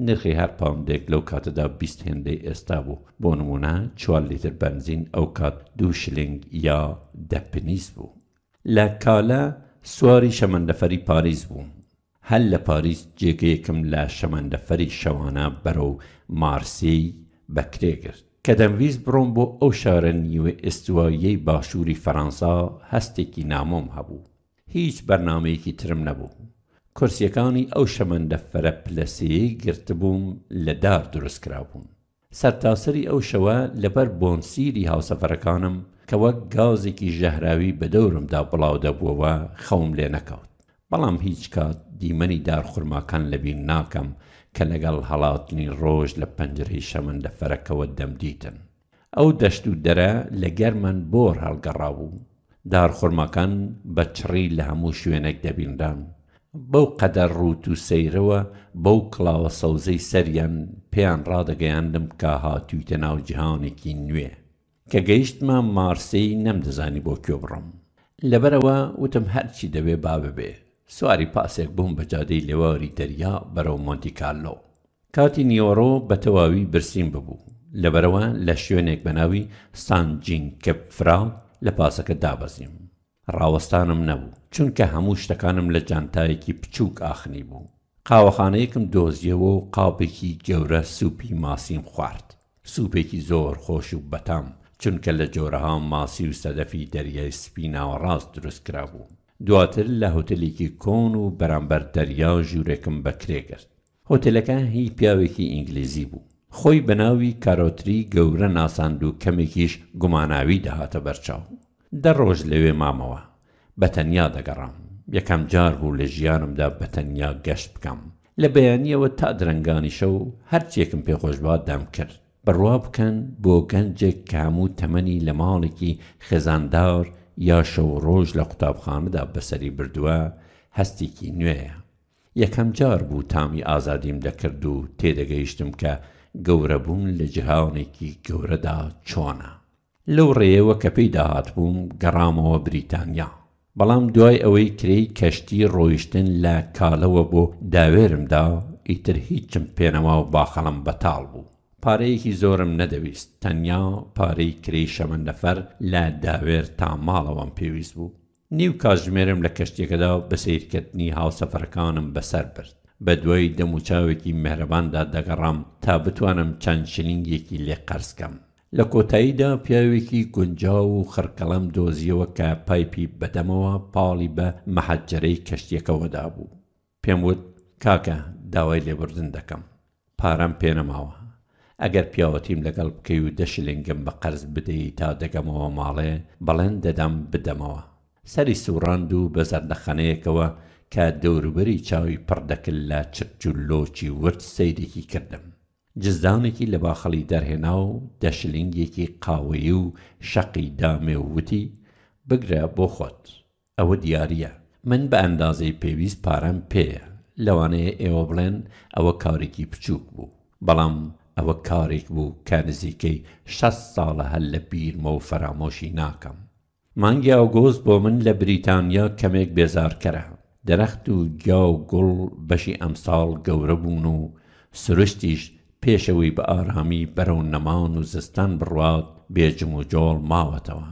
A: نرخی هەر پاوندێک لەو کاتەدا بیست هێندەی ئێستا بوو بۆ نمونە چوار لیتر بەنزین ئەو کات دوو شلنگ یا دەپنیس بوو لە کالە سواری شەمەندەفەری پاریس بووم هەل لە پاریس جێگەیەکم لە شەمەندەفەری شەوانە بەرەو مارسی بەکرێگرت کە دەمویست بڕۆم بۆ ئەو شارە نیوێ ئێستواییەی باشووری فەەنسا هەستێکی نامۆم هەبوو هیچ بەرنمەیەکی ترم نەبوو کورسیەکانی ئەو شەمەندە فەرە پلەسەیەی گرتبووم لە دار دروست کرابوون سەرتاسری ئەو شەوە لەبەر بۆنسیری هاوسەفەرەکانم کە وەک گازێکی ژەهراوی بە دەورمدا بڵاو دەبووەوە خەوم لێ نەکەوت بەڵام هیچ کات دیمەنی دارخورماکان لەبیر ناکەم کە لەگەڵ هەڵاتنی ڕۆژ لە پەنجرەی شەمەندە فەرەکەوە دەمدیتن ئەو دەشت و دەرە لە گەرمان بۆر هەڵگەڕاوبوو دارخورمەکان بە چڕی لە هەموو شوێنێک دەبیندان بەو قەدەر ڕوت و سەیرەوە بەو کڵاوە سەوزەی سەریان پێیان ڕادەگەیاندم کە هاتوویتە ناو جیهانێکی نوێ کە گەیشتمە مارسی نەمدەزانی بۆ کوێ بڕم لەبەرەوە وتم هەرچی دەبێ با ببێ سواری پاسێک بووم بە جادەی لێواری دەریا بەرەو مۆنتیکارلۆ کاتی نیۆڕۆ بە تەواوی برسیم ببوو لەبەرەوە لە شوێنێک بەناوی سانجین کەپفرا لە پاسەکە دابەزیم ڕاوەستانم نەبوو چونکە هەموو شتەکانم لە جانتایەکی بچووک ئاخنی بوو قاوەخانەیەکم دۆزیەوە و قاپێکی گەورە سوپی ماسیم خوارد سوپێکی زۆر خۆش و بەتام چونکە لە جۆرەها ماسی و سەدەفی دەریای سپیناوە ڕاست دروست کرا بوو دواتر لە هۆتلێکی کۆن و بەرامبەر دەریا ژوورێکم بەکرێگرت هۆتلەکان هی پیاوێکی ئینگلیزی بوو خۆی بەناوی کارۆتری گەورە ناساند و کەمێکیش گوماناوی دەهاتە بەرچاو دە ڕۆژ لەوێ مامەوە بە تەنیا دەگەڕام یەکەم جار بوو لە ژیانمدا بە تەنیا گەشت بکەم لە بەیانیەوە تا درنگانی شەو هەرچێکم پێخۆشبات دام کرد بڕوا بکەن بۆ گەنجێک کام و تەمەنی لە ماڵێکی خێزاندار یا شەو ڕۆژ لە قوتابخانەدا بەسەری بردووە هەستێکی نوێیە یەکەم جار بوو تامی ئازادیم دەکرد و تێدەگەیشتم کە گەورە بووم لە جیهاونێکی گەورەدا چۆنە لەو ڕێەوە کە پێی داهات بووم گەڕامەوە بریتانیا بەڵام دوای ئەوەی کری کەشتی ڕۆیشتن لە کالەوە بۆ داوێرمدا ئیتر هیچم پێنەما و باخەڵم بەتاڵ بوو پارەیەکی زۆرم نەدەویست تەنیا پارەی کری شەمەندەفەر لە داوێر تا ماڵەوەم پێویست بوو نیو کاژمێرم لە کەشتێکەدا بە سیرکردنی هاوسەفەرەکانم بەسەر برد بە دوای دەموچاوێکی مهرەباندا دەگەڕام تا بتوانم چەند شلنگێکی لێ قەرسکەم لە کۆتاییدا پیاوێکی گونجا و خڕکەڵم دۆزیەوە کە پایپی بەدەمەوە پاڵی بە مەحەجرەی کەشتێکەوەدا بوو پێم وت کاکە داوای لێبوردن دەکەم پارەم پێنەماوە ئەگەر پیاوەتیم لەگەڵ بکەی و دەشلنگم بە قەرز بدەی تا دەگەمەوە ماڵێ بەڵێن دەدەم بدەمەوە سەری سوڕاند و بە زەردەخەنەیەکەوە کە دەوروبەری چاوی پڕدەکل لە چرچولۆکی ورد سەیرێکی کردم جزدانێکی لە باخەڵی دەرهێنا و دەشلنگێکی قاوەی و شەقی دامێ و وتی بگرە بۆ خۆت ئەوە دیارە من بە ئەندازەی پێویست پارەم پێیە لەوانەیە ئێوە بڵێن ئەوە کارێکی بچووک بوو بەڵام ئەوە کارێک بوو کە نزیکەی 6 ساڵە هەل لە بیرمە و فەرامۆشی ناکەم مانگیا و گۆز بۆ من لە بریتانیا کەمێک بێزارکەرە دەرەخت و گیا و گوڵ بەشی ئەمساڵ گەورە بوون و سروشتیش پێشەوەی بە ئارامی بەرەو نەمان و زستان بڕوات بێجم و جۆڵ ماوەتەوە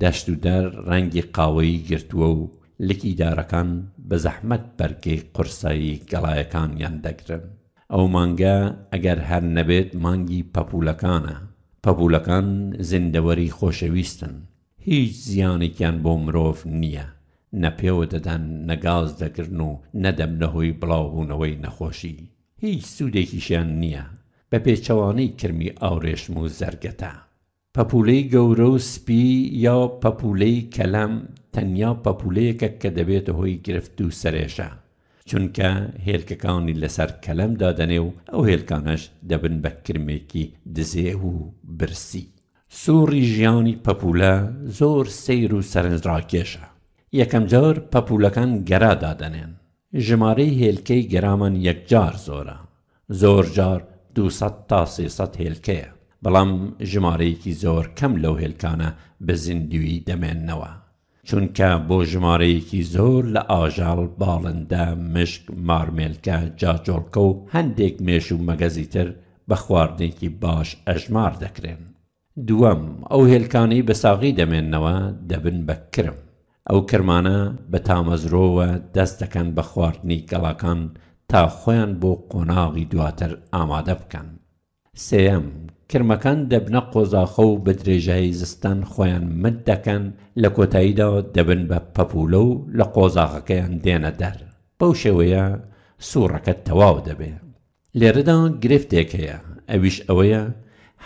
A: دەشت و دەر ڕەنگی قاوەی گرتووە و لکی دارەکان بە زەحمەت بەرگەی قورسایی گەڵایەکانیان دەگرن ئەو مانگە ئەگەر هەر نەبێت مانگی پەپولەکانە پەپولەکان زیندەوەری خۆشەویستن هیچ زیانێکیان بۆ مرۆڤ نییە نەپێوە دەدەن نەگاز دەکردن و نەدەم لەهۆی بڵاوبوونەوەی نەخۆشی هیچ سوودێکیشیان نییە بە پێچەوانەی کرمی ئاوڕێشم و زەرگەتە پەپولەی گەورە و سپی یا پەپولەی کەلام تەنیا پەپولەیەکە کە دەبێتە هۆی گرفت و سەرێشە چونکە هێلکەکانی لەسەر کەلەم دادەنێ و ئەو هێلکانەش دەبن بە کرمێکی دزێ و برسی سووری ژیانی پەپولە زۆر سیر و سەرنجڕاکێشە یەکەم جار پەپولەکان گەرا دادەنێن ژمارەی هێلکەی گەرامان یەکجار زۆرە زۆر جار 200 تا 300 هێلکەیە بەڵام ژمارەیەکی زۆر کەم لەو هێلکانە بە زیندوی دەمێننەوە چونکە بۆ ژمارەیەکی زۆر لە ئاژال باڵندە مشک مارمێلکە جاجۆڵکە و هەندێک مێش و مەگەزی تر بە خواردنێکی باش ئەژمار دەکرێن. دووەم ئەو هێلکانی بە ساغی دەمێننەوە دەبن بە کرم. ئەو کرمانە بە تامەزرۆوە دەست دەکەن بە خواردنی گەڵەکان تا خۆیان بۆ قۆناغی دواتر ئامادە بکەن. سێم کرمەکان دەبنە قۆزاخە و بە درێژایی زستان خۆیان مد دەکەن لە کۆتاییدا دەبن بە پەپولە و لە قۆزاغەکەیان دێنە دەر بەو شێوەیە سوورەکە تەواو دەبێ لێرەدا گرفتێک هەیە ئەویش ئەوەیە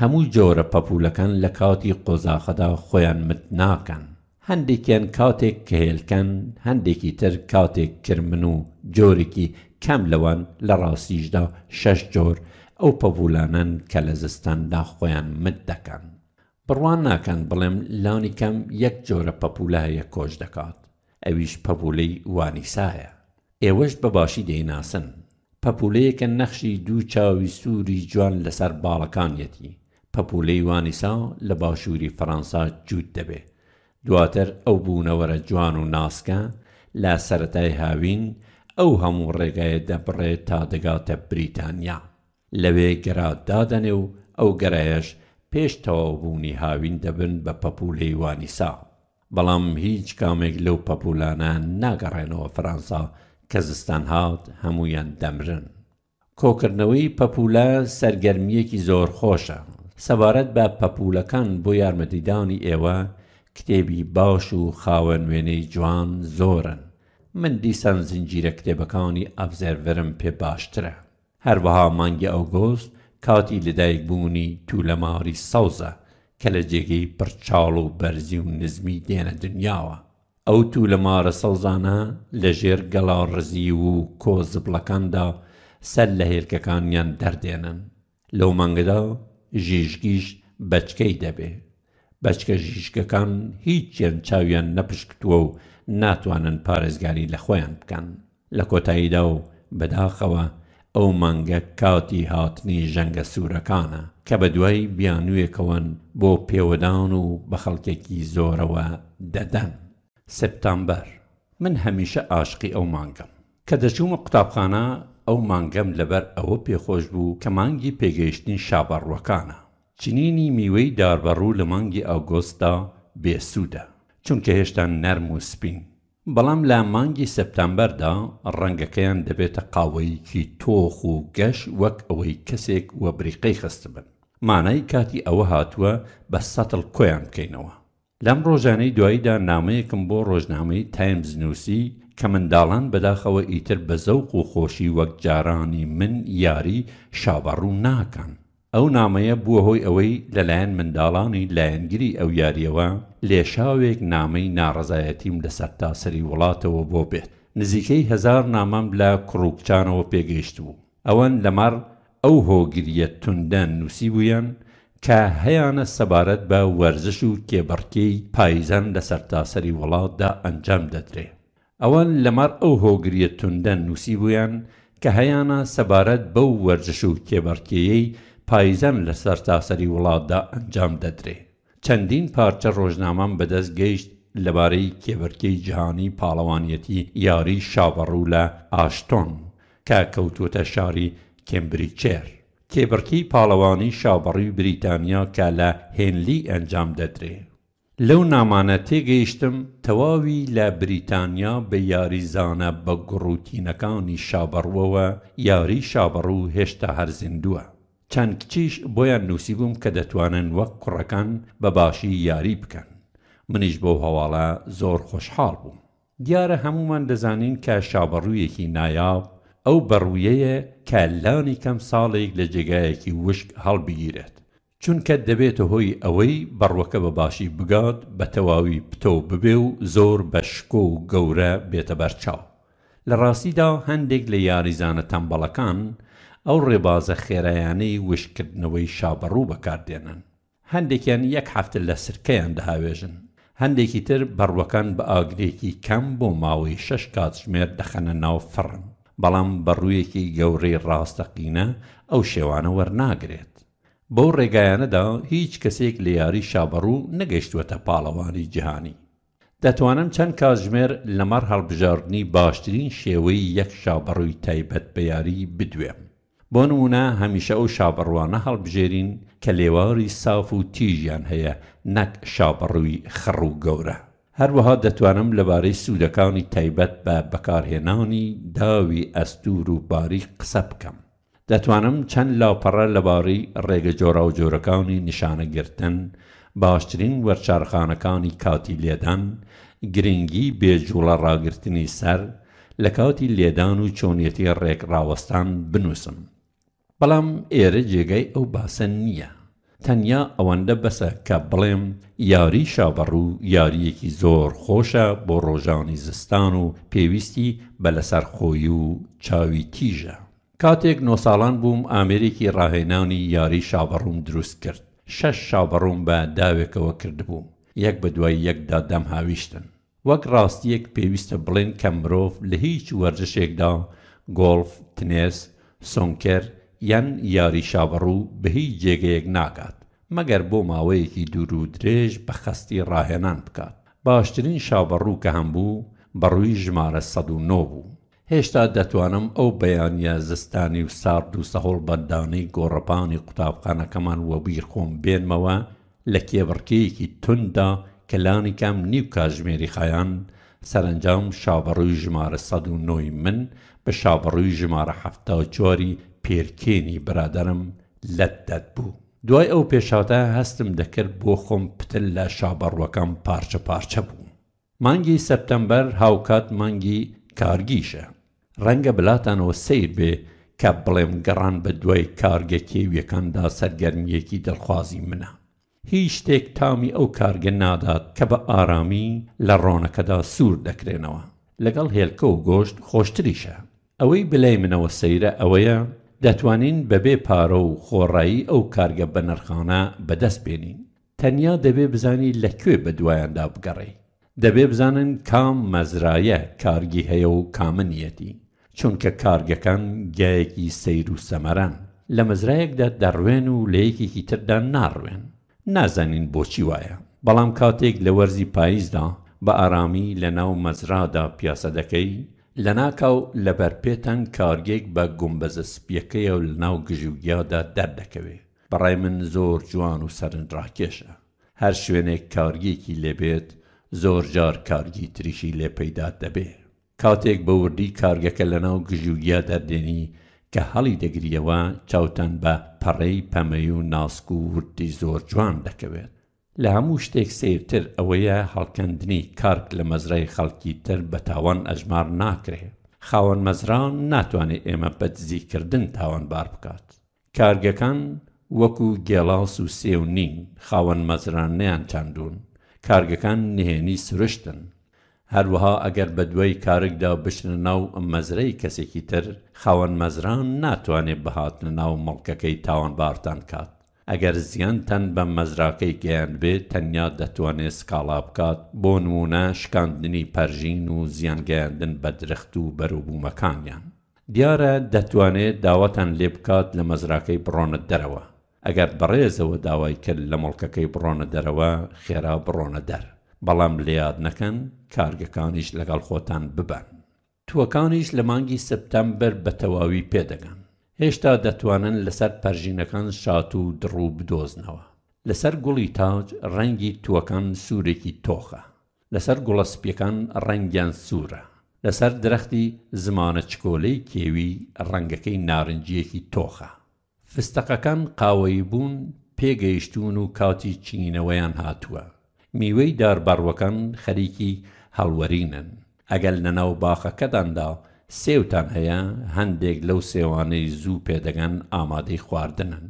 A: هەموو جۆرە پەپولەکان لە کاتی قۆزاخەدا خۆیان مت ناکەن هەندێکیان کاتێک کە هێلکەن هەندێکی تر کاتێک کرمن و جۆرێکی کەم لەوان لە ڕاستیشدا شەش جۆر ئەو پەبولانن کە لە زستاندا خۆیان مت دەکەن بڕوان ناکەن بڵێم لانی کەم یەک جۆرە پەپولایە کۆش دەکات ئەویش پەپولەی وانیسایە ئێوەش بەباشی دەیناسن پەپولەیەکە نەخشی دوو چاوی سووری جوان لەسەر باڵەکانیەتی پەپولەی وانیسا لە باشووری فەەنسا جووت دەبێ دواتر ئەو بوونەوەرە جوان و ناسکە لە سەتای هاوین ئەو هەموو ڕێگایە دەبڕێت تا دەگاتە بریتانیا لەوێ گەرا دادەنێ و ئەو گەرایەش پێش تەواوبوونی هاوین دەبن بە پەپولەی وانیسا بەڵام هیچ کامێک لەو پەپولانە ناگەڕێنەوە فەرەنسا کە زستان هاات هەمویان دەمرن کۆکردنەوەی پەپولە سەرگەرمیەکی زۆر خۆشە سەبارەت بە پەپولەکان بۆ یارمەتیدانی ئێوە کتێبی باش و خاوەن وێنەی جوان زۆرن من دیسان زنجیرە کتێبەکانی ئەبزەرڤرم پێ باشترە هەروەها مانگی ئەوگۆست کاتی لەدایک بوونی تو لە ماوەری سەوزە کە لە جێگەی پڕچاڵ و بەرزی و نزمی دێنە دنیاوە ئەو تو لە مارە سەوزانە لەژێر گەڵا ڕزی و کۆزبڵەکاندا سەر لە هێرکەکانیان دەردێنن لەو مانگەدا ژیژگیش بەچکەی دەبێ بەچکە ژیشکەکان هیچ چێن چاویان نەپشکتووە و ناتوانن پارێزگاری لە خۆیان بکەن لە کۆتاییدا و بەداخەوە ئەو مەنگە کاتی هاتنی ژەنگە سوورەکانە کە بە دوای بیانوێکەوەن بۆ پێوەدان و بە خەڵکێکی زۆرەوە دەدەن سپتامبەر من هەمیشە ئاشقی ئەو مانگەم کە دەچوومە قوتابخانە ئەو مانگەم لەبەر ئەوە پێخۆش بوو کە مانگی پێگەیشتنی شابڕوەکانە چنینی میوەی داربەڕوو لە مانگی ئاگۆستا بێسوودە چونکە هێشتا نەرم و سپین بەڵام لە مانگی سپتامبەردا ڕەنگەکەیان دەبێتە قاوەیەکی تۆخ و گەش وەک ئەوەی کەسێک وە بریقەی خستبن مانای کاتی ئەوە هاتووە بە سەتڵ کۆیان بکەینەوە لەم ڕۆژانەی دواییدا نامەیەکم بۆ ڕۆژنامەی تایمز نووسی کە منداڵان بەداخەوە ئیتر بە زەوق و خۆشی وەک جارانی من یاری شابەڕوو ناکەن ئەو نامەیە بووە هۆی ئەوەی لەلایەن منداڵانی لایەنگیری ئەو یاریەوە لێشاوێک نامەی ناڕزایەتیم لە سەرتاسەری وڵاتەوە بۆ بێت نزیکەی هزار نامەم لە کوڕووکچانەوە پێگەیشت بوو ئەوەن لەمەڕ ئەو هۆگریە توندەن نووسی بوویان کە هەیانە سەبارەت بە وەرزش و کێبڕکەی پایزەن لە سەرتاسەری وڵاتدا ئەنجام دەدرێ ئەوەن لەمەڕ ئەو هۆگریە توندەن نووسی بوویان کە هەیانە سەبارەت بەو وەرزش و کێبڕکەیەی پایزەم لەسەر تاسەری وڵاتدا ئەنجام دەدرێ چەندین پارچە ڕۆژنامان بەدەست گەیشت لەبارەی کێبەرکەی جیهانی پاڵەوانیەتی یاری شاوەڕوو لە ئاشتۆن کە کەوتوتە شاری کمبریچێر کێبڕکی پاڵەوانی شاوبڕی بریتانیا کە لە هێنلی ئەنجام دەدرێ لەو نامانە تێگەیشتم تەواوی لە بریتانیا بە یاریزانە بە گڕوتینەکانی شابڕوەوە یاری شابڕوو هێشتا هەرزیندووە چەند کچیش بۆیان نووسی بووم کە دەتوانن وەک کوڕەکان بەباشی یاری بکەن منیش بۆ هەواڵە زۆر خۆشحاڵ بووم دیارە هەمومان دەزانین کە شابڕوویەکی نایاب ئەو بەڕوویەیە کە لانی کەم ساڵێک لە جێگایەکی وشک هەڵبگیرێت چونکە دەبێتە هۆی ئەوەی بڕوەکە بەباشی بگات بە تەواوی پتۆ ببێ و زۆر بەشکۆ و گەورە بێتە بەرچاو لە ڕاستیدا هەندێک لە یاریزانە تەمبەڵەکان ئەو ڕێبازە خێرایانەی وشکردنەوەی شابڕوو بەکاردێنن هەندێکیان یەک هەفتە لە سرکەیان دەهاوێژن هەندێکی تر بڕوەکان بە ئاگرێکی کەم بۆ ماوەی شش کاتژمێر دەخەنە ناو فڕن بەڵام بەڕوویەکی گەورەی ڕاستەقینە ئەو شێوانە وەرناگرێت بەو ڕێگایانەدا هیچ کەسێک لە یاری شابڕوو نەگەیشتوەتە پاڵەوانی جیهانی دەتوانم چەند کاتژمێر لەمەەر هەڵبژاردننی باشترین شێوەی یەک شابڕووی تایبەت بە یاری بدوێم بۆ نمونە هەمیشە ئەو شابڕوانە هەڵبژێرین کە لێواری ساف و تیژیان هەیە نەک شابڕووی خڕ و گەورە هەروەها دەتوانم لەبارەی سوودەکانی تایبەت بە بەکارهێنانی داوی ئەستور و باری قسە بکەم دەتوانم چەند لاپەڕە لەبارەی ڕێگە جۆرا و جۆرەکانی نیشانە گرتن باشترین وەرچارخانەکانی کاتی لێدان گرنگی بێجوڵە ڕاگررتنی سەر لە کاتی لێدان و چۆنیەتی ڕێکڕاوەستان بنووسم بەڵام ئێرە جێگەی ئەو باسە نییە تەنیا ئەوەندە بەسە کە بڵێم یاری شابەڕوو یاریەکی زۆر خۆشە بۆ ڕۆژانی زستان و پێویستی بە لەسەر خۆی و چاوی تیژە کاتێک نۆ ساڵان بووم ئامرێکی ڕاهێنانی یاری شابەڕووم دروست کرد شەش شابەڕووم بە داوێکەوە کردبووم یەک بە دوای یەکدا دەم هاویشتن وەک ڕاستیەک پێویستە بڵێن کە مرۆڤ لە هیچ وەرزشێکدا گۆڵف تنێس سۆنکرد یان یاری شاوەڕوو بە هیچ جێگەیەک ناکات مەگەر بۆ ماوەیەکی دوور و درێژ بە خەستی ڕاهێنان بکات باشترین شاوەڕوو کە هەمبوو بەڕووی ژمارە ١ۆ بوو هێشتا دەتوانم ئەو بەیانە زستانی و سارد و سەهۆڵ بەندانەی گۆڕپانی قوتابخانەکەمان وە بیر خۆم بێنمەوە لە کێبڕکەیەکی توندا کەلانی کەم نیو کاژمێری خەیان سەرنجام شاوەڕووی ژمارە ١ۆی من بە شاوەڕووی ژمارە هەفتا چۆری پێرکێنی برادرم لەدەت بوو. دوای ئەو پێشاتە هەستم دەکرد بۆ خۆم پتل لە شابڕوەکەم پارچە پارچە بوو. مانگی سەپتەمبەر هاوکات مانگی کارگیشە. ڕەنگە بلاتانەوە سیر بێ کە بڵێم گەڕان بە دوای کارگەکێویەکاندا سەرگەرمیەکی دڵخوازی منە. هیچ شتێک تامی ئەو کارگە نادات کە بە ئارامی لە ڕۆنەکەدا سوور دەکرێنەوە. لەگەڵ هێلکە و گۆشت خۆشتریشە. ئەوەی بلای منەوە سەیرە ئەوەیە دەتوانین بەبێ پارە و خۆڕایی ئەو کارگە بە نرخانە بەدەست بێنین تەنیا دەبێ بزانی لەکوێ بە دوایاندا بگەڕێ دەبێ بزانن کام مەزرایە کارگی هەیە و کامنیەتی چونکە کارگەکان گایەکی سەیر و سەمەران لە مەزرایەکدا دەڕوێن و لەیەکێکی تردا ناڕوێن نازانین بۆچی وایە بەڵام کاتێک لە وەرزی پاییزدا بە ئارامی لە ناو مەزرادا پیاسە دەکەی لە ناکاو لەبەر پێتەنگ کارگێک بە گومبەزە سپیەکەیە و لەناو گژوگیادا دەردەکەوێ بەڕای من زۆر جوان و سەرنجڕاکێشە هەر شوێنێک کارگێکی لێبێت زۆر جار کارگی تریشی لێ پەیدا دەبێ کاتێک بە وردی کارگەکە لەناو گژوگیا دەردێنی کە هەڵی دەگریەوە چاوتەن بە پەڕەی پەمەی و ناسک و وردی زۆر جوان دەکەوێت لە هەموو شتێک سیرتر ئەوەیە هەڵکەندنی کارک لە مەزرای خەڵکی تر بە تاوان ئەژمار ناکرێ خاوەن مەزران ناتوانێت ئێمە بە دزیکردن تاوانبار بکات کارگەکان وەکو گێڵاس و سێو نین خاوەن مەزران نەیان چندون کارگەکان نهێنی سروشتن هەروەها ئەگەر بە دوای کارکدا بشنە ناو مەزرەی کەسێکی تر خاوەن مەزران ناتوانێت بەهاتنە ناو مەڵکەکەی تاوانبارتان کات ئەگەر زیانتەن بە مەزراکەی گەیان بێت تەنیا دەتوانێت سکاڵا بکات بۆ نمونە شکاندنی پەرژین و زیانگەیاندن بە درخت و بەروبوومەکانیان. دیارە دەتوانێت داواتان لێ بکات لە مەزراکەی بڕۆنت دەرەوە. ئەگەر بەڕێزەوە داوای کرد لە مڵکەکەی بڕۆنە دەرەوە خێرا بڕۆنە دەر. بەڵام لێاد نەکەن کارگەکانیش لەگەڵ خۆتان ببن. تووەکانیش لە مانگی سپتەمبەر بە تەواوی پێدەگەن. هێشتا دەتوانن لەسەر پەرژینەکان شات و دڕوو بدۆزنەوە لەسەر گوڵی تاج ڕەنگی تووەکان سوورێکی تۆخە لەسەر گوڵەسپیەکان ڕەنگیان سوورە لەسەر درەختی زمانە چکۆلەی کێوی ڕەنگەکەی نارنجیەکی تۆخە فستەقەکان قاوەی بوون پێگەیشتون و کاتی چینەوەیان هاتووە میوەی داربڕوەکان خەریکی هەڵوەرینن ئەگەل لەناو باخەکەداندا سێوتان هەیە هەندێک لەو سێوانەی زوو پێدەگەن ئامادەی خواردنن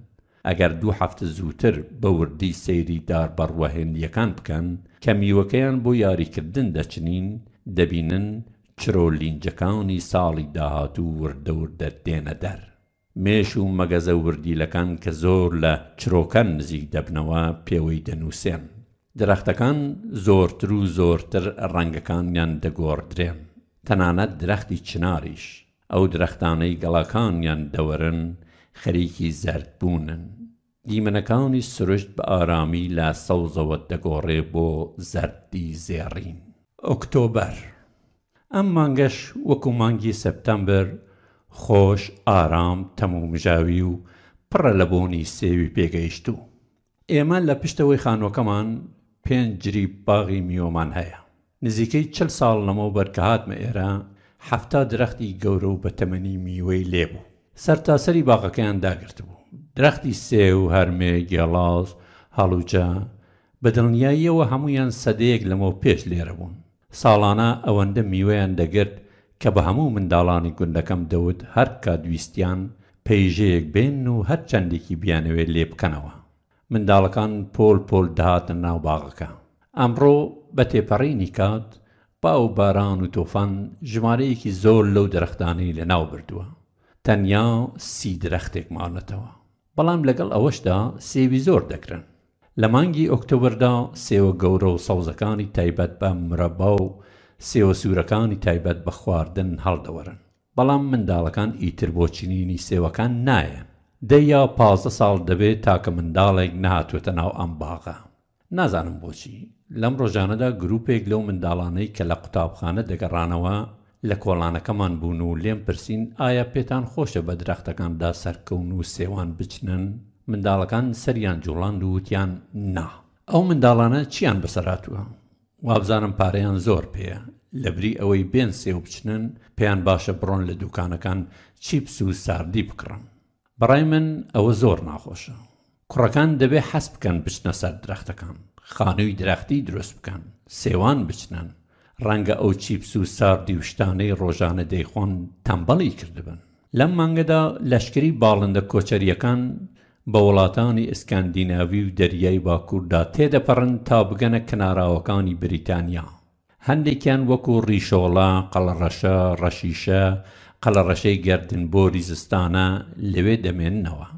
A: ئەگەر دوو هەفتە زووتر بە وردی سەیری داربڕوەهێنیەکان بکەن کە میوەکەیان بۆ یاریکردن دەچنین دەبینن چرۆلینجەکانی ساڵی داهاتوو وردەوردە دێنە دەر مێش و مەگەزە وردیلەکان کە زۆر لە چرۆکەن نزیک دەبنەوە پێوەی دەنووسێن درەختەکان زۆرتر و زۆرتر ڕەنگەکانیان دەگۆڕدرێن تەنانەت درەختی چناریش ئەو درەختانەی گەڵاکانیان دەوەرن خەریکی زەردبوونن دیمەنەکانی سرشت بە ئارامی لا سەوزەوە دەگۆڕێ بۆ زەردی زێڕین ئۆکتۆبەر ئەم مانگەش وەکو مانگی سەپتەمبەر خۆش ئارام تەمومژاوی و پڕە لە بۆنی سێوی پێگەیشت و ئێمە لە پشتەوەی خانوەکەمان پێنجری باغی میۆمان هەیە نزیکەی چل ساڵ لەمەوە بەرکە هاتمە ئێرە حەفتا درەختی گەورە و بە تەمەنی میوەی لێبوو سەرتاسەری باغەکەیان داگرت بوو درەختی سێ و هەرمێ گێڵاز هەڵوجە بە دڵنیاییەوە هەمویان سەدەیەک لەمەوە پێش لێرە بوون ساڵانە ئەوەندە میوەیان دەگرت کە بە هەموو منداڵانی گوندەکەم دەوت هەر کا دویستیان پەیژەیەک بێن و هەر چەندێکی بیانەوێت لێ بکەنەوە منداڵەکان پۆل پۆل داهاتن ناو باغەکە ئەمڕۆ بە تێپەڕینی کات باو باران و تۆفان ژمارەیەکی زۆر لەو دەرەختانەی لەناو بردووە تەنیا سی درەختێک ماڵەتەوە بەڵام لەگەڵ ئەوەشدا سێوی زۆر دەکرن لە مانگی ئۆکتۆبردا سێوە گەورە و سەوزەکانی تایبەت بە مرەبا و سێوە سوورەکانی تایبەت بە خواردن هەڵدەوەرن بەڵام منداڵەکان ئیتر بۆ چنینی سێوەکان نایە دەیا پازدە ساڵ دەبێت تاکە منداڵێک نهاتوێتە ناو ئەم باغە نازانم بۆچی لەم ڕۆژانەدا گرروپێک لەو منداڵانەی کە لە قوتابخانە دەگەڕانەوە لە کۆڵانەکەمان بوون و لێم پرسین ئایا پێتان خۆشە بە درەختەکاندا سەرکەون و سێوان بچنن منداڵەکان سەریان جوڵاند وتیان نا ئەو منداڵانە چیان بەسەراتوە وابزانم پارەیان زۆر پێە لەبری ئەوەی بێن سێو بچنن پێیان باشە بڕۆن لە دوکانەکان چیپس و ساردی بکڕم بەڕای من ئەوە زۆر ناخۆشە کوڕەکان دەبێ حەس بکەن بچنە سەر درەختەکان خانووی درەختی دروست بکەن سێوان بچنن ڕەنگە ئەو چیپس و ساردی وشتانەی ڕۆژانە دەیخۆن تەمبەڵی کردبن لەم مانگەدا لەشکری باڵندە کۆچەریەکان بە وڵاتانی ئسکاندیناوی و دەریای باکووردا تێدەپەڕن تا بگەنە کناراوەکانی بریتانیا هەندێکیان وەکو ڕیشۆڵە قەڵەڕەشە ڕەشیشە قەلەڕەشەی گردنبۆری زستانە لەوێ دەمێننەوە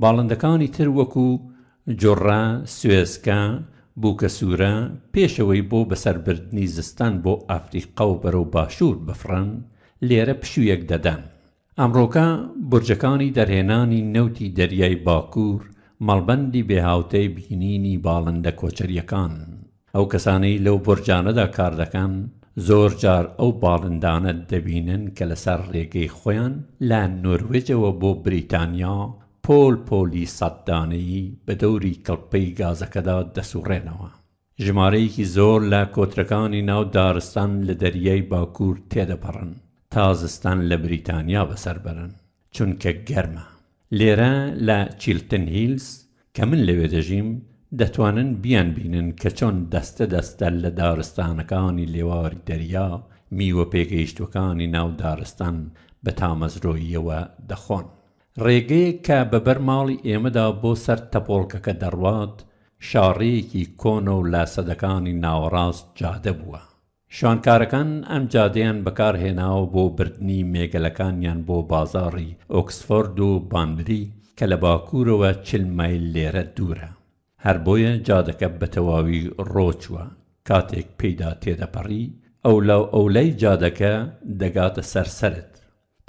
A: باڵندەکانی تر وەکو جۆڕە سوێسکە بووکەسوورە پێشەوەی بۆ بەسەربردنی زستان بۆ ئافریقا و بەرەو باشوور بفرەن لێرە پشوویەک دەدەن. ئەمڕۆکە برجەکانی دەرهێنانی نەوتی دەریای باکوور مەڵبەندی بێهاوتەی بینینی باڵندە کۆچەریەکان. ئەو کەسانەی لەو بۆرجانەدا کار دەکەن زۆر جار ئەو باڵندانە دەبینن کە لەسەر ڕێگەی خۆیان لە نۆروێجەوە بۆ بریتانیا پۆل پۆلی سەددانەیی بە دەوری کەڵپەی گازەکەدا دەسوڕێنەوە ژمارەیەکی زۆر لە کۆترەکانی ناو دارستان لە دەریای باکوور تێدەپەڕن تازستان لە بریتانیا بەسەربەرن چونکە گەرمە لێرە لە چیلتن هیلز کە من لەوێ دەژیم دەتوانن بیان بینن کە چۆن دەستە دەستە لە دارستانەکانی لێواری دەریا میوە پێگەیشتوەکانی ناو دارستان بە تامەزرۆییەوە دەخۆن ڕێگەیەک کە بەبەر ماڵی ئێمەدا بۆ سەر تەپۆڵکەکە دەڕوات شاڕەیەکی کۆنە و لاسەدەکانی ناوەڕاست جادە بووە شوانکارەکان ئەم جادەیان بەکارهێناوە بۆ بردننی مێگەلەکانیان بۆ بازاری ئۆکسفۆرد و بانمری کە لە باکوورەوە چل مایل لێرە دوورە هەر بۆیە جادەکە بە تەواوی ڕۆچوە کاتێک پێیدا تێدەپەڕی ئەو لەو ئەولەی جادەکە دەگاتە سەرسرت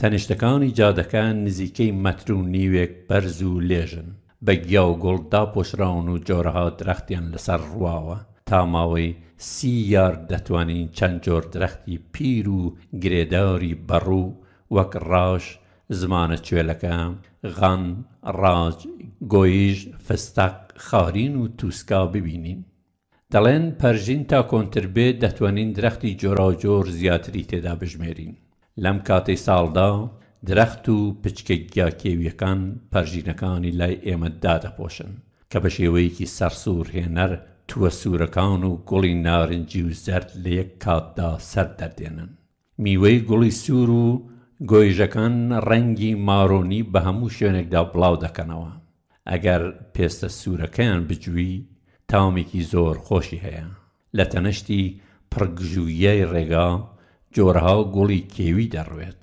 A: تەنیشتەکانی جادەکان نزیکەی مەترو نیوێک بەرز و لێژن بە گیا و گڵدا پۆشراون و جۆرەها درەختیان لەسەر ڕواوە تا ماوەی سی یار دەتوانین چەند جۆر درەختی پیر و گرێداری بەڕوو وەک ڕاش زمانە کوێلەکە غەن ڕاج گۆیژ فستەق خارین و تووسکا ببینین دەڵێن پەرژین تا کۆنتربێ دەتوانین درەختی جۆراجۆر زیاتری تێدا بژمێرین لەم کاتەی ساڵدا درەخت و پچکە گیاکێویەکان پەرژینەکانی لای ئێمە دادەپۆشن کە بە شێوەیەکی سەرسوور هێنەر تووە سوورەکان و گوڵی نارنجی و زەرد لە یەک کاتدا سەر دەردێنن میوەی گوڵی سوور و گۆیژەکان ڕەنگی مارۆنی بە هەموو شوێنێکدا بڵاو دەکەنەوە ئەگەر پێستە سوورەکەیان بجووی تاومێکی زۆر خۆشی هەیە لە تەنەشتی پڕگژوویەی ڕێگا جۆرەها گوڵی کێوی دەڕوێت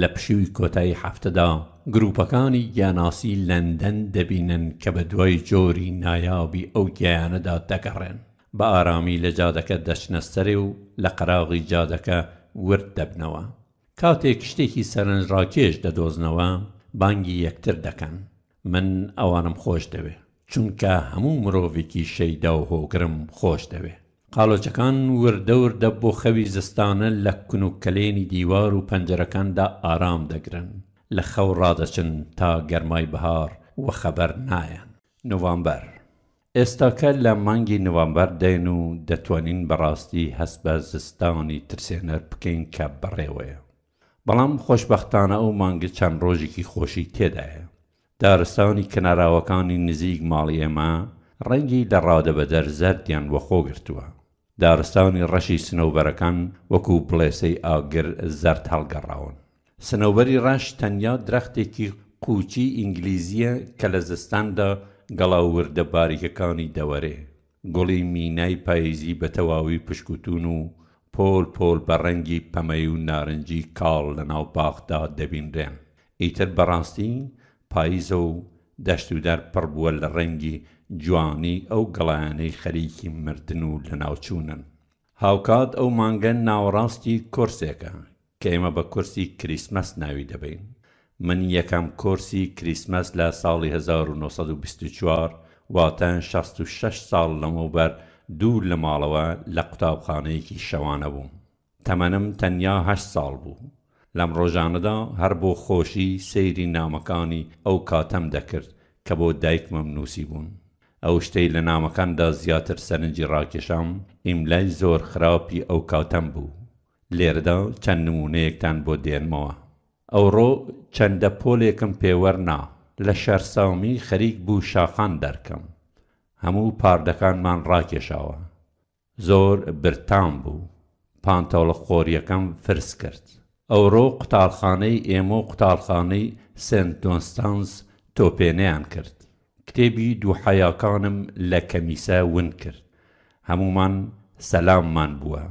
A: لە پشوی کۆتایی هەفتەدا گروپەکانی گیاناسی لەندەن دەبینن کە بە دوای جۆری نایابی ئەو گیانەدا دەگەڕێن بە ئارامی لە جادەکە دەچنە سەرێ و لە قراغی جادەکە ورد دەبنەوە کاتێک شتێکی سەرنجڕاکێش دەدۆزنەوە بانگی یەکتر دەکەن من ئەوانم خۆش دەوێ چونکە هەموو مرۆڤێکی شەیدا و هۆگرم خۆش دەوێت قالۆچەکان وردەوردە بۆ خەوی زستانە لە کون و کلێنی دیوار و پەنجەرەکاندا ئارام دەگرن لە خەو ڕادەچن تا گەرمای بەهار وە خەبەر نایەن نوڤامبەر ئێستاکە لە مانگی نوامبەر دێن و دەتوانین بەڕاستی هەست بە زستانی ترسێنەر بکەین کە بڕێوەیە بەڵام خۆشببختانە ئەو مانگە چەند ڕۆژێکی خۆشی تێدایە دارستانی کەناراوەکانی نزیک ماڵی ئێمە ڕەنگی لە ڕادەبەدەر زەردیان وەخۆگرتووە دارستانی ڕەشی سنەوبەرەکان وەکو پلێسەی ئاگر زەرد هەڵگەڕاون. سنەوبەری ڕەش تەنیا درەختێکی قوچی ئینگلیزیە کە لە زستاندا گەڵاووردە باریکەکانی دەوەرێ. گوڵی مینای پاییزی بە تەواوی پشکوتون و پۆل پۆل بە ڕەنگی پەمەی و نارنجی کاڵ لە ناو باخدا دەبینرێن. ئیتر بەڕاستی پاییزە و دەشت و دەر پڕ بووە لە ڕەنگی جوانی ئەو گەڵایانەی خەریکی مردن و لە ناوچوونن هاوکات ئەو مانگە ناوەڕاستی کورسێکە کە ئێمە بە کورسی کریسمەس ناوی دەبین من یەکەم کورسی کریسمەس لە ساڵی 1924 واتەن 66 ساڵ لەمەوبەر دوور لە ماڵەوە لە قوتابخانەیەکی شەوانە بووم تەمەنم تەنیا هە ساڵ بوو لەم ڕۆژانەدا هەر بۆ خۆشی سەیری نامەکانی ئەو کاتەم دەکرد کە بۆ دایکمەم نووسی بوون ئەو شتەی لە نامەکاندا زیاتر سەرنجی ڕاکێشام ئیملای زۆر خراپی ئەو کاتەم بوو لێرەدا چەند نمونەیەکتان بۆ دێنمەوە ئەوڕۆ چەندە پۆلێکم پێوەرنا لە شەرساومی خەریک بوو شاخان دەرکەم هەموو پاردەکانمان ڕاکێشاوە زۆر برتان بوو پانتۆڵە خۆریەکەم فرس کرد ئەوڕۆ قوتالخانەی ئێمە و قوتالخانەی سنتۆنستانس تۆپێنیان کرد کتێبی دووحەیاکانم لە کەمیسە ون کرد هەمومان سەلاممان بووە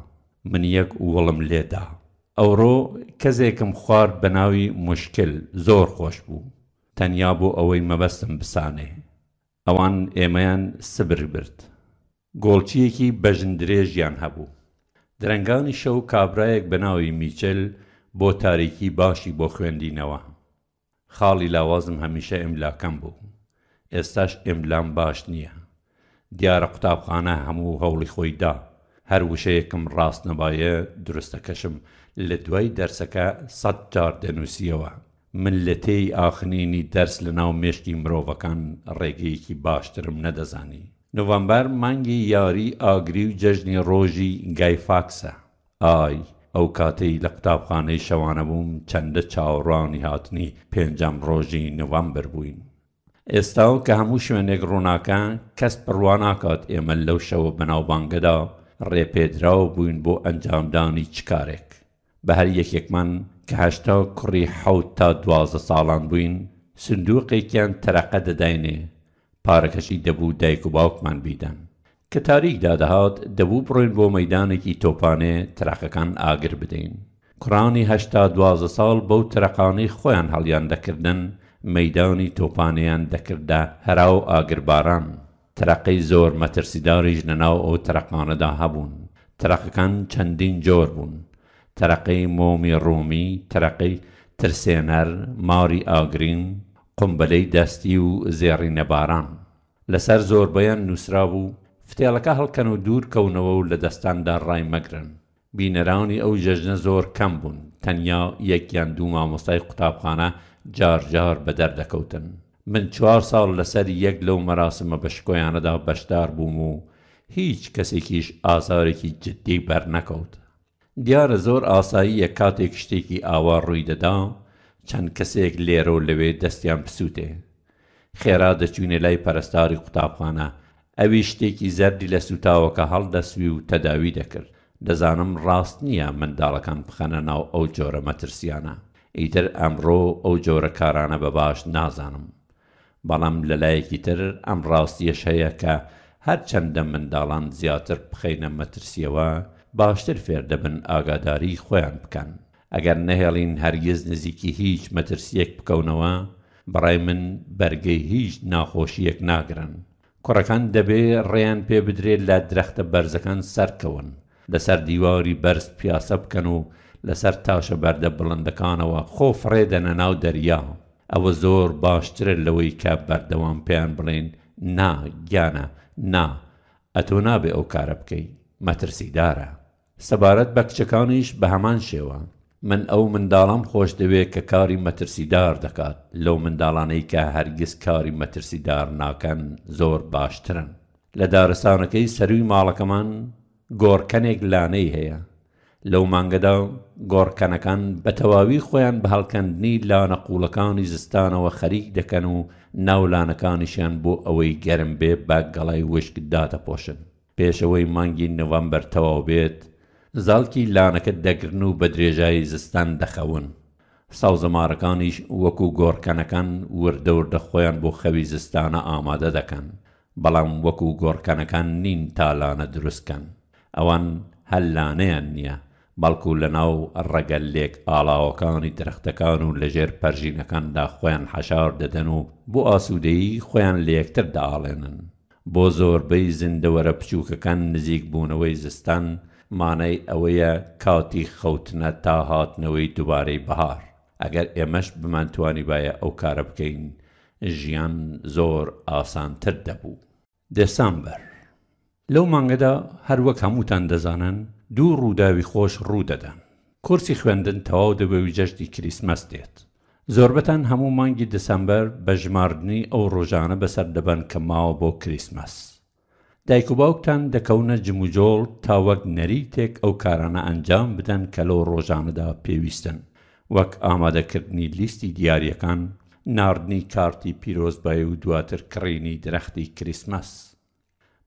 A: من یەک وڵم لێدا ئەوڕۆ کەسێکم خوار بەناوی مشکل زۆر خۆش بوو تەنیا بۆ ئەوەی مەبەستم بسانێ ئەوان ئێمەیان سبر برد گۆڵچیەکی بەژندرێژیان هەبوو درەنگانی شەو کابرایەک بەناوی میچل بۆ تاریکی باشی بۆ خوێندینەوە خاڵی لاوازم هەمیشە ئیملاکەم بوو ئێستاش ئێملام باش نییە دیارە قوتابخانە هەموو هەوڵی خۆی دا هەر وشەیەکم ڕاست نەبایە درستەکەشم لە دوای دەرسەکە سەد جار دەنووسیەوە من لە تێی ئاخنینی دەرس لە ناو مێشکی مرۆڤەکان ڕێگەیەکی باشترم نەدەزانی نوڤمبەر مانگی یاری ئاگری و جەژنی ڕۆژی گایفاکسە ئای ئەو کاتەی لە قوتابخانەی شەوانە بووم چەندە چاوەڕانی هاتنی پێنجەم ڕۆژی نوڤمبەر بووین ئێستاوە کە هەموو شوێنێک ڕووناکە کەس پڕوا ناکات ئێمە لەو شەوە بەناوبانگەدا ڕێپێدراوە بووین بۆ ئەنجامدانی چکارێک بە هەر یەکێکمان کە هەشتا کوڕی حەوت تا دوازە ساڵان بووین سندوقێکیان تەرەقە دەداینێ پارەکەشی دەبوو دایک و باوکمان بیدەن کە تاریک دادەهات دەبوو بڕۆین بۆ مەدانێکی تۆپانێ تەرەقەکان ئاگر بدەین کوڕانی هەشتا دوازە ساڵ بەو تەرەقانەی خۆیان هەڵیان دەکردن مەدانی تۆپانیان دەکردا هەرا و ئاگرباران ترەقەی زۆر مەترسیداریش لەناو ئەو تەرەقانەدا هەبوون ترەقەکان چەندین جۆر بوون ترەقەی مۆمی ڕوومی ترەقەی ترسێنەر ماری ئاگرین قمبلەی دەستی و زێڕی نەباران لەسەر زۆربەیان نووسرا بوو فتێڵەکە هەڵکەن و دوور کەونەوە و لە دەستاندا ڕای مەگرن بینەرانی ئەو ژەژنە زۆر کەم بوون تەنیا یەکیان دوو مامۆستای قوتابخانە جارجار بە دەردەکەوتن من چوار ساڵ لەسەر یەک لەو مەراسمە بەشکۆیانەدا بەشدار بووم و هیچ کەسێکیش ئازارێکی جددی بەرنەکەوت دیارە زۆر ئاساییە کاتێک شتێکی ئاوا ڕووی دەدا چەند کەسێک لێرە و لەوێ دەستیان پسووتێ خێرا دەچوونە لای پەرستاری قوتابخانە ئەوی شتێکی زەردی لە سوتاوەکە هەڵدەسوی و تەداوی دەکرد دەزانم ڕاست نییە منداڵەکان بخەنە ناو ئەو جۆرە مەترسیانە ئیتر ئەمڕۆ ئەو جۆرە کارانە بە باش نازانم بەڵام لەلایەکی تر ئەم ڕاستیەش هەیە کە هەرچەندە منداڵان زیاتر بخەینە مەترسیەوە باشتر فێر دەبن ئاگاداری خۆیان بکەن ئەگەر نەهێڵین هەرگیز نزیکی هیچ مەترسیەک بکەونەوە بڕای من بەرگەی هیچ ناخۆشیەک ناگرن کوڕەکان دەبێ ڕێیان پێ بدرێت لە درەختە بەرزەکان سەرکەون لەسەر دیواری بەرز پیاسە بکەن و لەسەر تاشە بەردە بڵندەکانەوە خۆ فڕێدەنە ناو دەریا ئەوە زۆر باشترە لەوەی کە بەردەوام پێیان بڵێن نا گیانە نا ئەتۆ نابێ ئەو کارە بکەی مەترسیدارە سەبارەت بە کچەکانیش بە هەمان شێوە من ئەو منداڵام خۆش دەوێت کە کاری مەترسیدار دەکات لەو منداڵانەی کە هەرگیز کاری مەترسیدار ناکەن زۆر باشترن لە دارستانەکەی سەروی ماڵەکەمان گۆڕکەنێک لانەی هەیە لەو مانگەدا گۆڕکەنەکان بە تەواوی خۆیان بە هەڵکەندنی لانە قوڵەکانی زستانەوە خەریک دەکەن و ناولانەکانیشیان بۆ ئەوەی گەرم بێ با گەڵای وشک داتەپۆشن پێشەوەی مانگی نوەمبەر تەواو بێت زالکی لانەکە دەگرن و بە درێژایی زستان دەخەون ساوزەمارەکانیش وەکو گۆڕکەنەکان وردەوردە خۆیان بۆ خەوی زستانە ئامادە دەکەن بەڵام وەکو گۆڕکەنەکان نین تالانە دروستکەن ئەوان هەلانەیان نییە بەڵکو لە ناو ڕەگەل لێک ئاڵاوەکانی درەختەکان و لەژێر پەرژینەکاندا خۆیان حەشار دەدەن و بۆ ئاسوودەیی خۆیان لە یەکتر داڵێنن بۆ زۆربەی زیندەوەرە بچووکەکان نزیک بوونەوەی زستان مانەی ئەوەیە کاتی خەوتنە تا هاتنەوەی دووبارەی بەهار ئەگەر ئێمەش بمانتوانی باە ئەو کارە بکەین ژیان زۆر ئاسانتر دەبوو دسامبەر لەو مانگەدا هەروەک هەمووتان دەزانن دوو ڕووداوی خۆش ڕوودەدا کورسی خوێندن تەواو دەبێ و جەشتی کریسمەس دێت زۆربەتان هەموو مانگی دسمبەر بە ژماردنی ئەو ڕۆژانە بەسەر دەبەن کە ماوە بۆ کریسمەس دایک و باوکتان دەکەونە جموجۆڵ تاوەک نەریتێک ئەو کارانە ئەنجام بدەن کە لەو ڕۆژانەدا پێویستن وەک ئامادەکردنی لیستی دیارریەکان ناردنی کارتی پیرۆزبای و دواتر کڕینی درەختی کریسمەس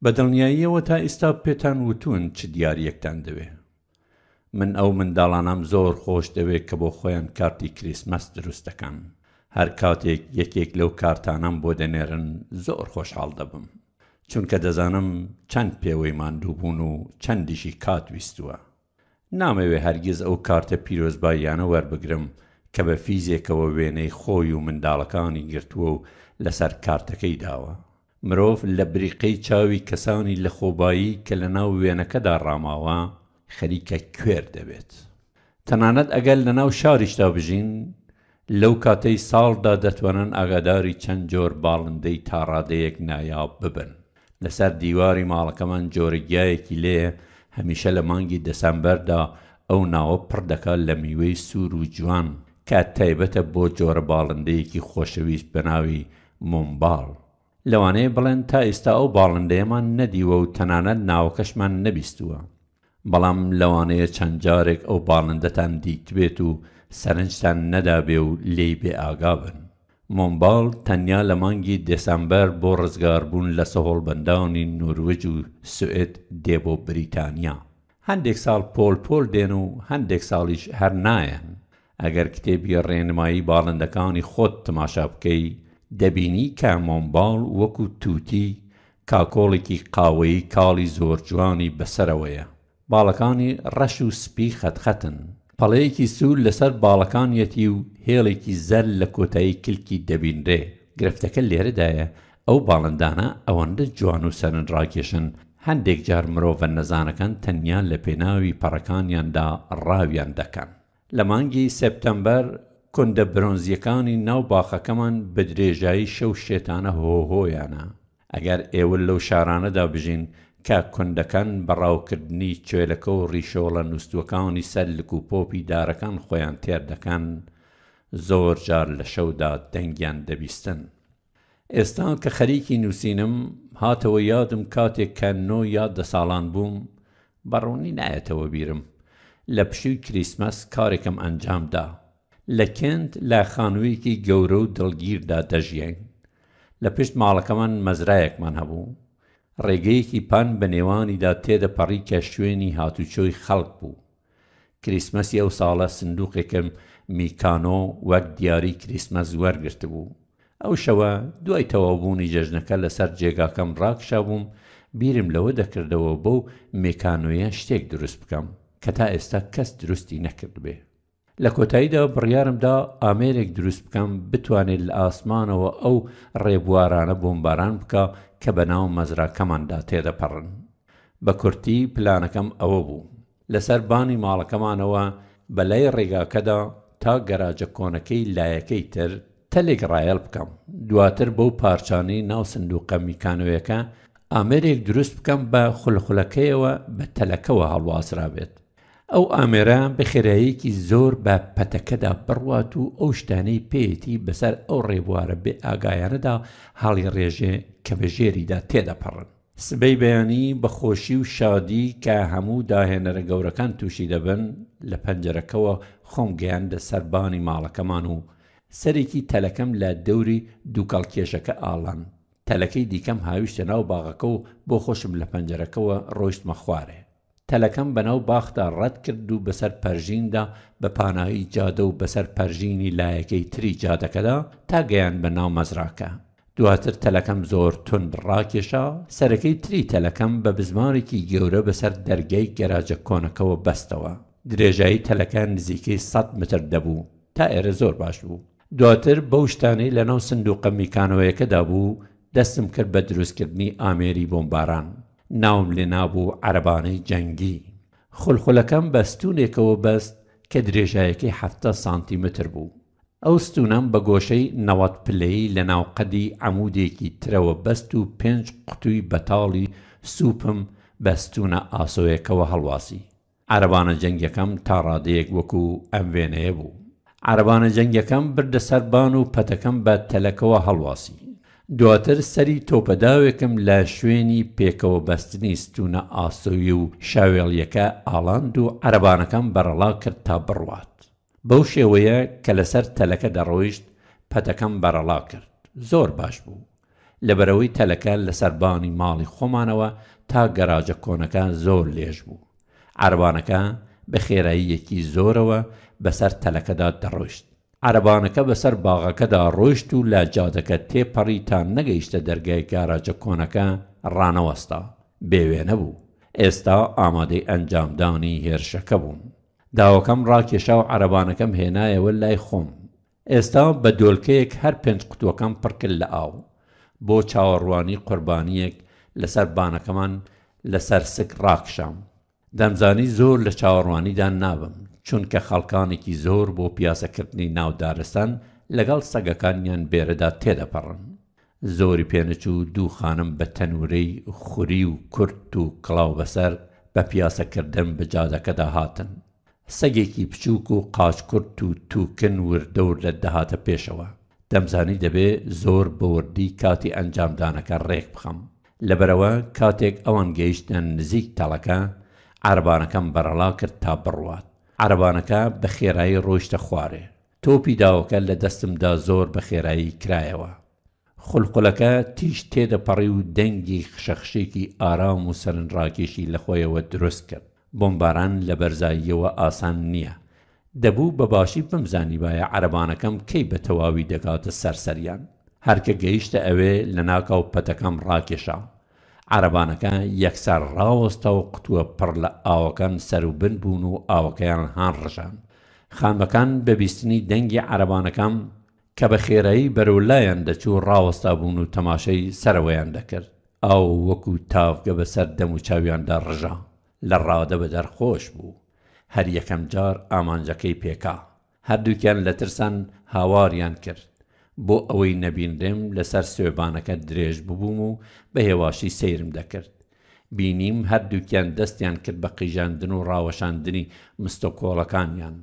A: بە دڵنیاییەوە تا ئێستا پێتان وتون چ دیارەکتان دەوێ من ئەو منداڵانم زۆر خۆش دەوێت کە بۆ خۆیان کارتی کریسمەس دروستەکەن هەر کاتێک یەکێک لەو کارتانم بۆ دەنێرن زۆر خۆشحاڵ دەبم چونکە دەزانم چەند پێوەی ماندوو بوون و چەندیشی کات ویستووە نامەوێ هەرگیز ئەو کارتە پیرۆزباییانە وەربگرم کە بە فیزێکەوە وێنەی خۆی و منداڵەکانی گرتووە و لەسەر کارتەکەی داوە مرۆڤ لە بریقەی چاوی کەسانی لە خۆبایی کە لە ناو وێنەکەدا ڕاماوە خەریکە کوێر دەبێت تەنانەت ئەگەر لە ناو شاریشدا بژین لەو کاتەی ساڵدا دەتوانن ئاگاداری چەند جۆر باڵندەی تاڕادەیەک نایاب ببن لەسەر دیواری ماڵەکەمان جۆرگایەکی لێ هەمیشە لە مانگی دەسەمبەردا ئەو ناوە پڕ دەکات لە میوەی سوور و جوان کات تایبەتە بۆ جۆرە باڵندەیەکی خۆشەویست بەناوی مۆمباڵ لەوانەیە بڵێن تا ئێستا ئەو باڵندەیەمان نەدیوە و تەنانەت ناوکەشمان نەبیستووە بەڵام لەوانەیە چەند جارێک ئەو باڵندەتان دیتبێت و سەرنجتان نەدابێ و لێی بێ ئاگا بن مۆمباڵ تەنیا لە مانگی دسامبەر بۆ ڕزگاربوون لە سەهۆڵبنداونی نورروج و سوئد دێ بۆ بریتانیا هەندێک ساڵ پۆل پۆل دێن و هەندێک ساڵیش هەر نایەن ئەگەر کتێبی ڕێنمایی باڵندەکانی خۆت تماشا بکەی دەبینی کامۆمباڵ وەکو تووتی کاکۆڵێکی قاوەی کاڵی زۆر جوانی بەسەرەوەیە باڵەکانی ڕەش و سپی خەتخەتن پەڵەیەکی سوول لەسەر باڵەکانیەتی و هێڵێکی زەر لە کۆتایی کلکی دەبینرێ گرفتەکە لێرەدایە ئەو باڵندانە ئەوەندە جوان و سەرنجڕاکێشن هەندێک جار مرۆڤە نەزانەکان تەنیا لە پێناوی پەڕەکانیاندا ڕاویان دەکەن لە مانگی سپتەمبەر کندە برۆنزیەکانی ناو باخەکەمان بە درێژایی شەو شێتانە هۆهۆیانە ئەگەر ئێوە لەو شارانەدا بژین کە کندەکان بەڕاوکردنی کوێلەکە و ڕیشۆڵە نووسوەکانی سەر لک و پۆپی دارەکان خۆیان تێردەکەن زۆر جار لە شەودا دەنگیان دەبیستن. ئێستا کە خەریکی نووسینم هاتەوە یادم کاتێک کە نۆ یاد دە ساڵان بووم بەڕوونی نایەتەوە بیرم لە پشووی کریسمەس کارێکم ئەنجامدا لە کند لە خانوویەکی گەورە و دڵگیردا دەژیین لە پشت ماڵەکەمان مەزرایەکمان هەبوو ڕێگەیەکی پان بە نێوانیدا تێدەپەڕی کە شوێنی هاتوچۆی خەڵک بوو کریسمەسی ئەو ساڵە سندوقێکم میکانۆ وەک دیاری کریسمەس وەرگرت بوو ئەو شەوە دوای تەواوبوونی جەژنەکە لەسەر جێگاکەم ڕاکشا بووم بیرم لەوە دەکردەوە بەو مێکانۆیە شتێک دروست بکەم کە تا ئێستا کەس دروستی نەکرد بێ لە کۆتاییدا بڕیارمدا ئامێرێک دروست بکەم بتوانێت لە ئاسمانەوە ئەو ڕێبوارانە بۆمباران بکە کە بەناو مەزراکەماندا تێدەپەڕن. بە کورتی پلانەکەم ئەوە بوو. لەسەر بانی ماڵەکەمانەوە بەلای ڕێگاکەدا تا گەراجە کۆنەکەی لایەکەی تر تەلێک ڕایەل بکەم. دواتر بەو پارچانەی ناو سندوقە میکانویەکە ئامێرێک دروست بکەم بە خولخولەکەیەوە بە تەلەکەوە هەڵواسرا بێت. ئەو ئامێرە بە خێراییەکی زۆر بە پەتەکەدا بڕوات و ئەو شتانەی پێیەتی بەسەر ئەو ڕێبوارە بێ ئاگایانەدا هاڵی ڕێژێ کە بە ژێریدا تێدەپەڕن. سبەی بەیانی بە خۆشی و شادی کە هەموو داهێنەرە گەورەکان تووشی دەبن لە پەنجەرەکەەوە خۆم گەیاندە سەربانی ماڵەکەمان و سەرێکی تەلەکەم لە دەوری دووکەڵکێشەکە ئاڵان. تەلەکەی دیکەم هاویشتە ناو باغەکە و بۆ خۆشم لە پەنجەرەکەەوە ڕۆیشتمە خوارێ. تەلەکەم بەناو باخدا ڕەت کرد و بەسەر پەرژیندا بە پانایی جادە و بەسەر پەرژینی لایەکەی تری جادەکەدا تا گەیان بە ناو مەزراکە دواتر تەلەکەم زۆر تند ڕاکێشا سەرەکەی تری تەلەکەم بە بزمانێکی گەورە بەسەر دەرگەی گەراجە کۆنەکەەوە بەستەوە درێژایی تەلەکان نزیکەی 100 متر دەبوو تا ئێرە زۆر باش بوو دواتر بەو شتانەی لەناو سندوقە میکانەوەیەکەدا بوو دەستم کرد بە دروستکردنی ئامێری بۆمباران ناوم لێ نابوو عربانەی جەنگی خولخولەکەم بەستونێکەوە بەست کە درێژایەکی هەفتە سانتیمتر بوو ئەو ستونەم بە گۆشەی نەوەت پلەی لە ناوقەدی عمودێکی ترەوە بەست و پێنج قوتووی بەتاڵی سوپم بەستونە ئاسۆیەکەوە هەڵواسی عربانە جەنگەکەم تا ڕادەیەک وەکو ئەم وێنەیە بوو عربانە جەنگەکەم بردە سەربان و پەتەکەم بە تەلەکەوە هەڵواسی دواتر سەری تۆپەداوێکم لە شوێنی پێکەوە بەستنی ستونە ئاسۆوی و شاوێڵیەکە ئاڵاند و عربانەکەم بەرەڵا کرد تا بڕوات بەو شێوەیە کە لەسەر تەلەکە دەڕۆیشت پەتەکەم بەرەڵا کرد زۆر باش بوو لەبەرەوەی تەلەکە لە سەربانی ماڵی خۆمانەوە تا گەراجە کۆنەکە زۆر لێژ بوو عربانەکە بە خێراییەکی زۆرەوە بەسەر تەلەکەدا دەڕۆیشت عربانەکە بەسەر باغەکەدا ڕۆیشت و لە جادەکە تێپەڕی تا نەگەیشتە دەرگای گاراجە کۆنەکە ڕانەوەستا بێوێنە بوو ئێستا ئامادەی ئەنجامدانی هێرشەکە بووم داوەکەم ڕاکێشا و عربانەکەم هێنایەوە لای خۆم ئێستا بە دۆلکەیەک هەر پێنج قوتوەکەم پڕکرد لە ئاو بۆ چاوەڕوانی قوربانیەک لەسەر بانەکەمان لەسەر سک ڕاکشام دەمزانی زۆر لە چاوەڕوانیدان نابم چونکە خەڵکانێکی زۆر بۆ پیاسەکردنی ناودارستان لەگەڵ سەگەکانیان بێرەدا تێدەپەڕن زۆری پێنەچوو دوو خانم بە تەنورەی خوری و کورت و کڵاو بەسەر بە پیاسەکردن بە جادەکەدا هاتن سەگێکی بچووک و قاچکرد و تووکن وردەور لە دەهاتە پێشەوە دەمزانی دەبێ زۆر بەوردی کاتی ئەنجامدانەکە ڕێک بخەم لەبەرەوە کاتێک ئەوان گەیشتن نزیک تەڵەکە عربانەکەم بەرەڵا کرد تا بڕوات عربانەکە بە خێرایی ڕۆیشتە خوارێ تۆپی داوەکە لە دەستمدا زۆر بە خێرایی کرایەوە خولقلەکە تیش تێدەپەڕی و دەنگی خشەخشێکی ئارام و سەرنراکێشی لە خۆیەوە دروست کرد بۆمباران لە بەرزاییەوە ئاسان نییە دەبوو بەباشی بمزانی باە عربانەکەم کەی بە تەواوی دەکاتە سەرسەریان هەرکە گەیشتە ئەوێ لە ناکاو پەتەکەم ڕاکێشا عربانەکە یەکسەر ڕاوەستە و قوتووە پڕ لە ئاوەکان سەروبن بوون و ئاوەکەیان هان ڕژان خامەکان بەبیستنی دەنگی عربانەکان کە بە خێرایی بەرەولایەن دەچوو ڕاوەستا بوون و تەماشەی سەرەوەیان دەکرد ئەو وەکو تاافگە بەسەر دەم و چاویاندا ڕژا لە ڕادە بە دەرخۆش بوو هەر یەکەم جار ئامانجەکەی پێکا هەردووکیان لە ترسان هاواریان کرد بۆ ئەوەی نەبیندم لەسەر سوێبانەکە درێژ ببووم و بە هێواشی سەیرم دەکرد. بینیم هەردووکیان دەستیان کرد بە قیژاندن و ڕاوەشاندنی مستۆکۆڵەکانیان.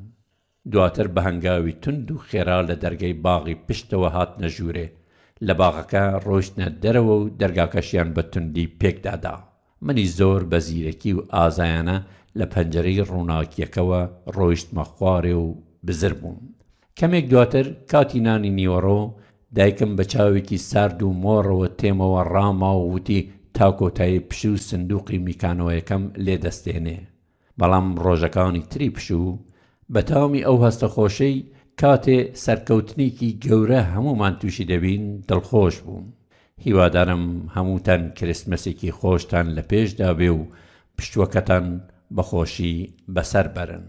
A: دواتر بە هەنگاوی تند و خێرا لە دەرگەی باغی پشتەوە هات نەژوورێ لە باغەکە ڕۆشتە دەرەوە و دەرگاکەشیان بە توندی پێکدادا. منی زۆر بە زیرەکی و ئازایانە لە پەنجەرەی ڕووناکیەکەوە ڕۆیشتمە خوارێ و بزر بووم. کەمێک دواتر کاتی نانی نیوەڕۆ دایکم بە چاوێکی سارد و مۆڕەوە تێمەوە ڕاما و وتی تاکۆتایی پش و سندوقی میکانۆیەکەم لێ دەستێنێ بەڵام ڕۆژەکانی تری پشوو بە تاوامی ئەو هەستەخۆشەی کاتێ سەرکەوتنیکی گەورە هەمومان تووشی دەبین دڵخۆش بووم هیوادارم هەمووتان کرسمەسێکی خۆشتان لە پێشدا بێ و پشتوەکەتان بەخۆشی بەسەر بەرن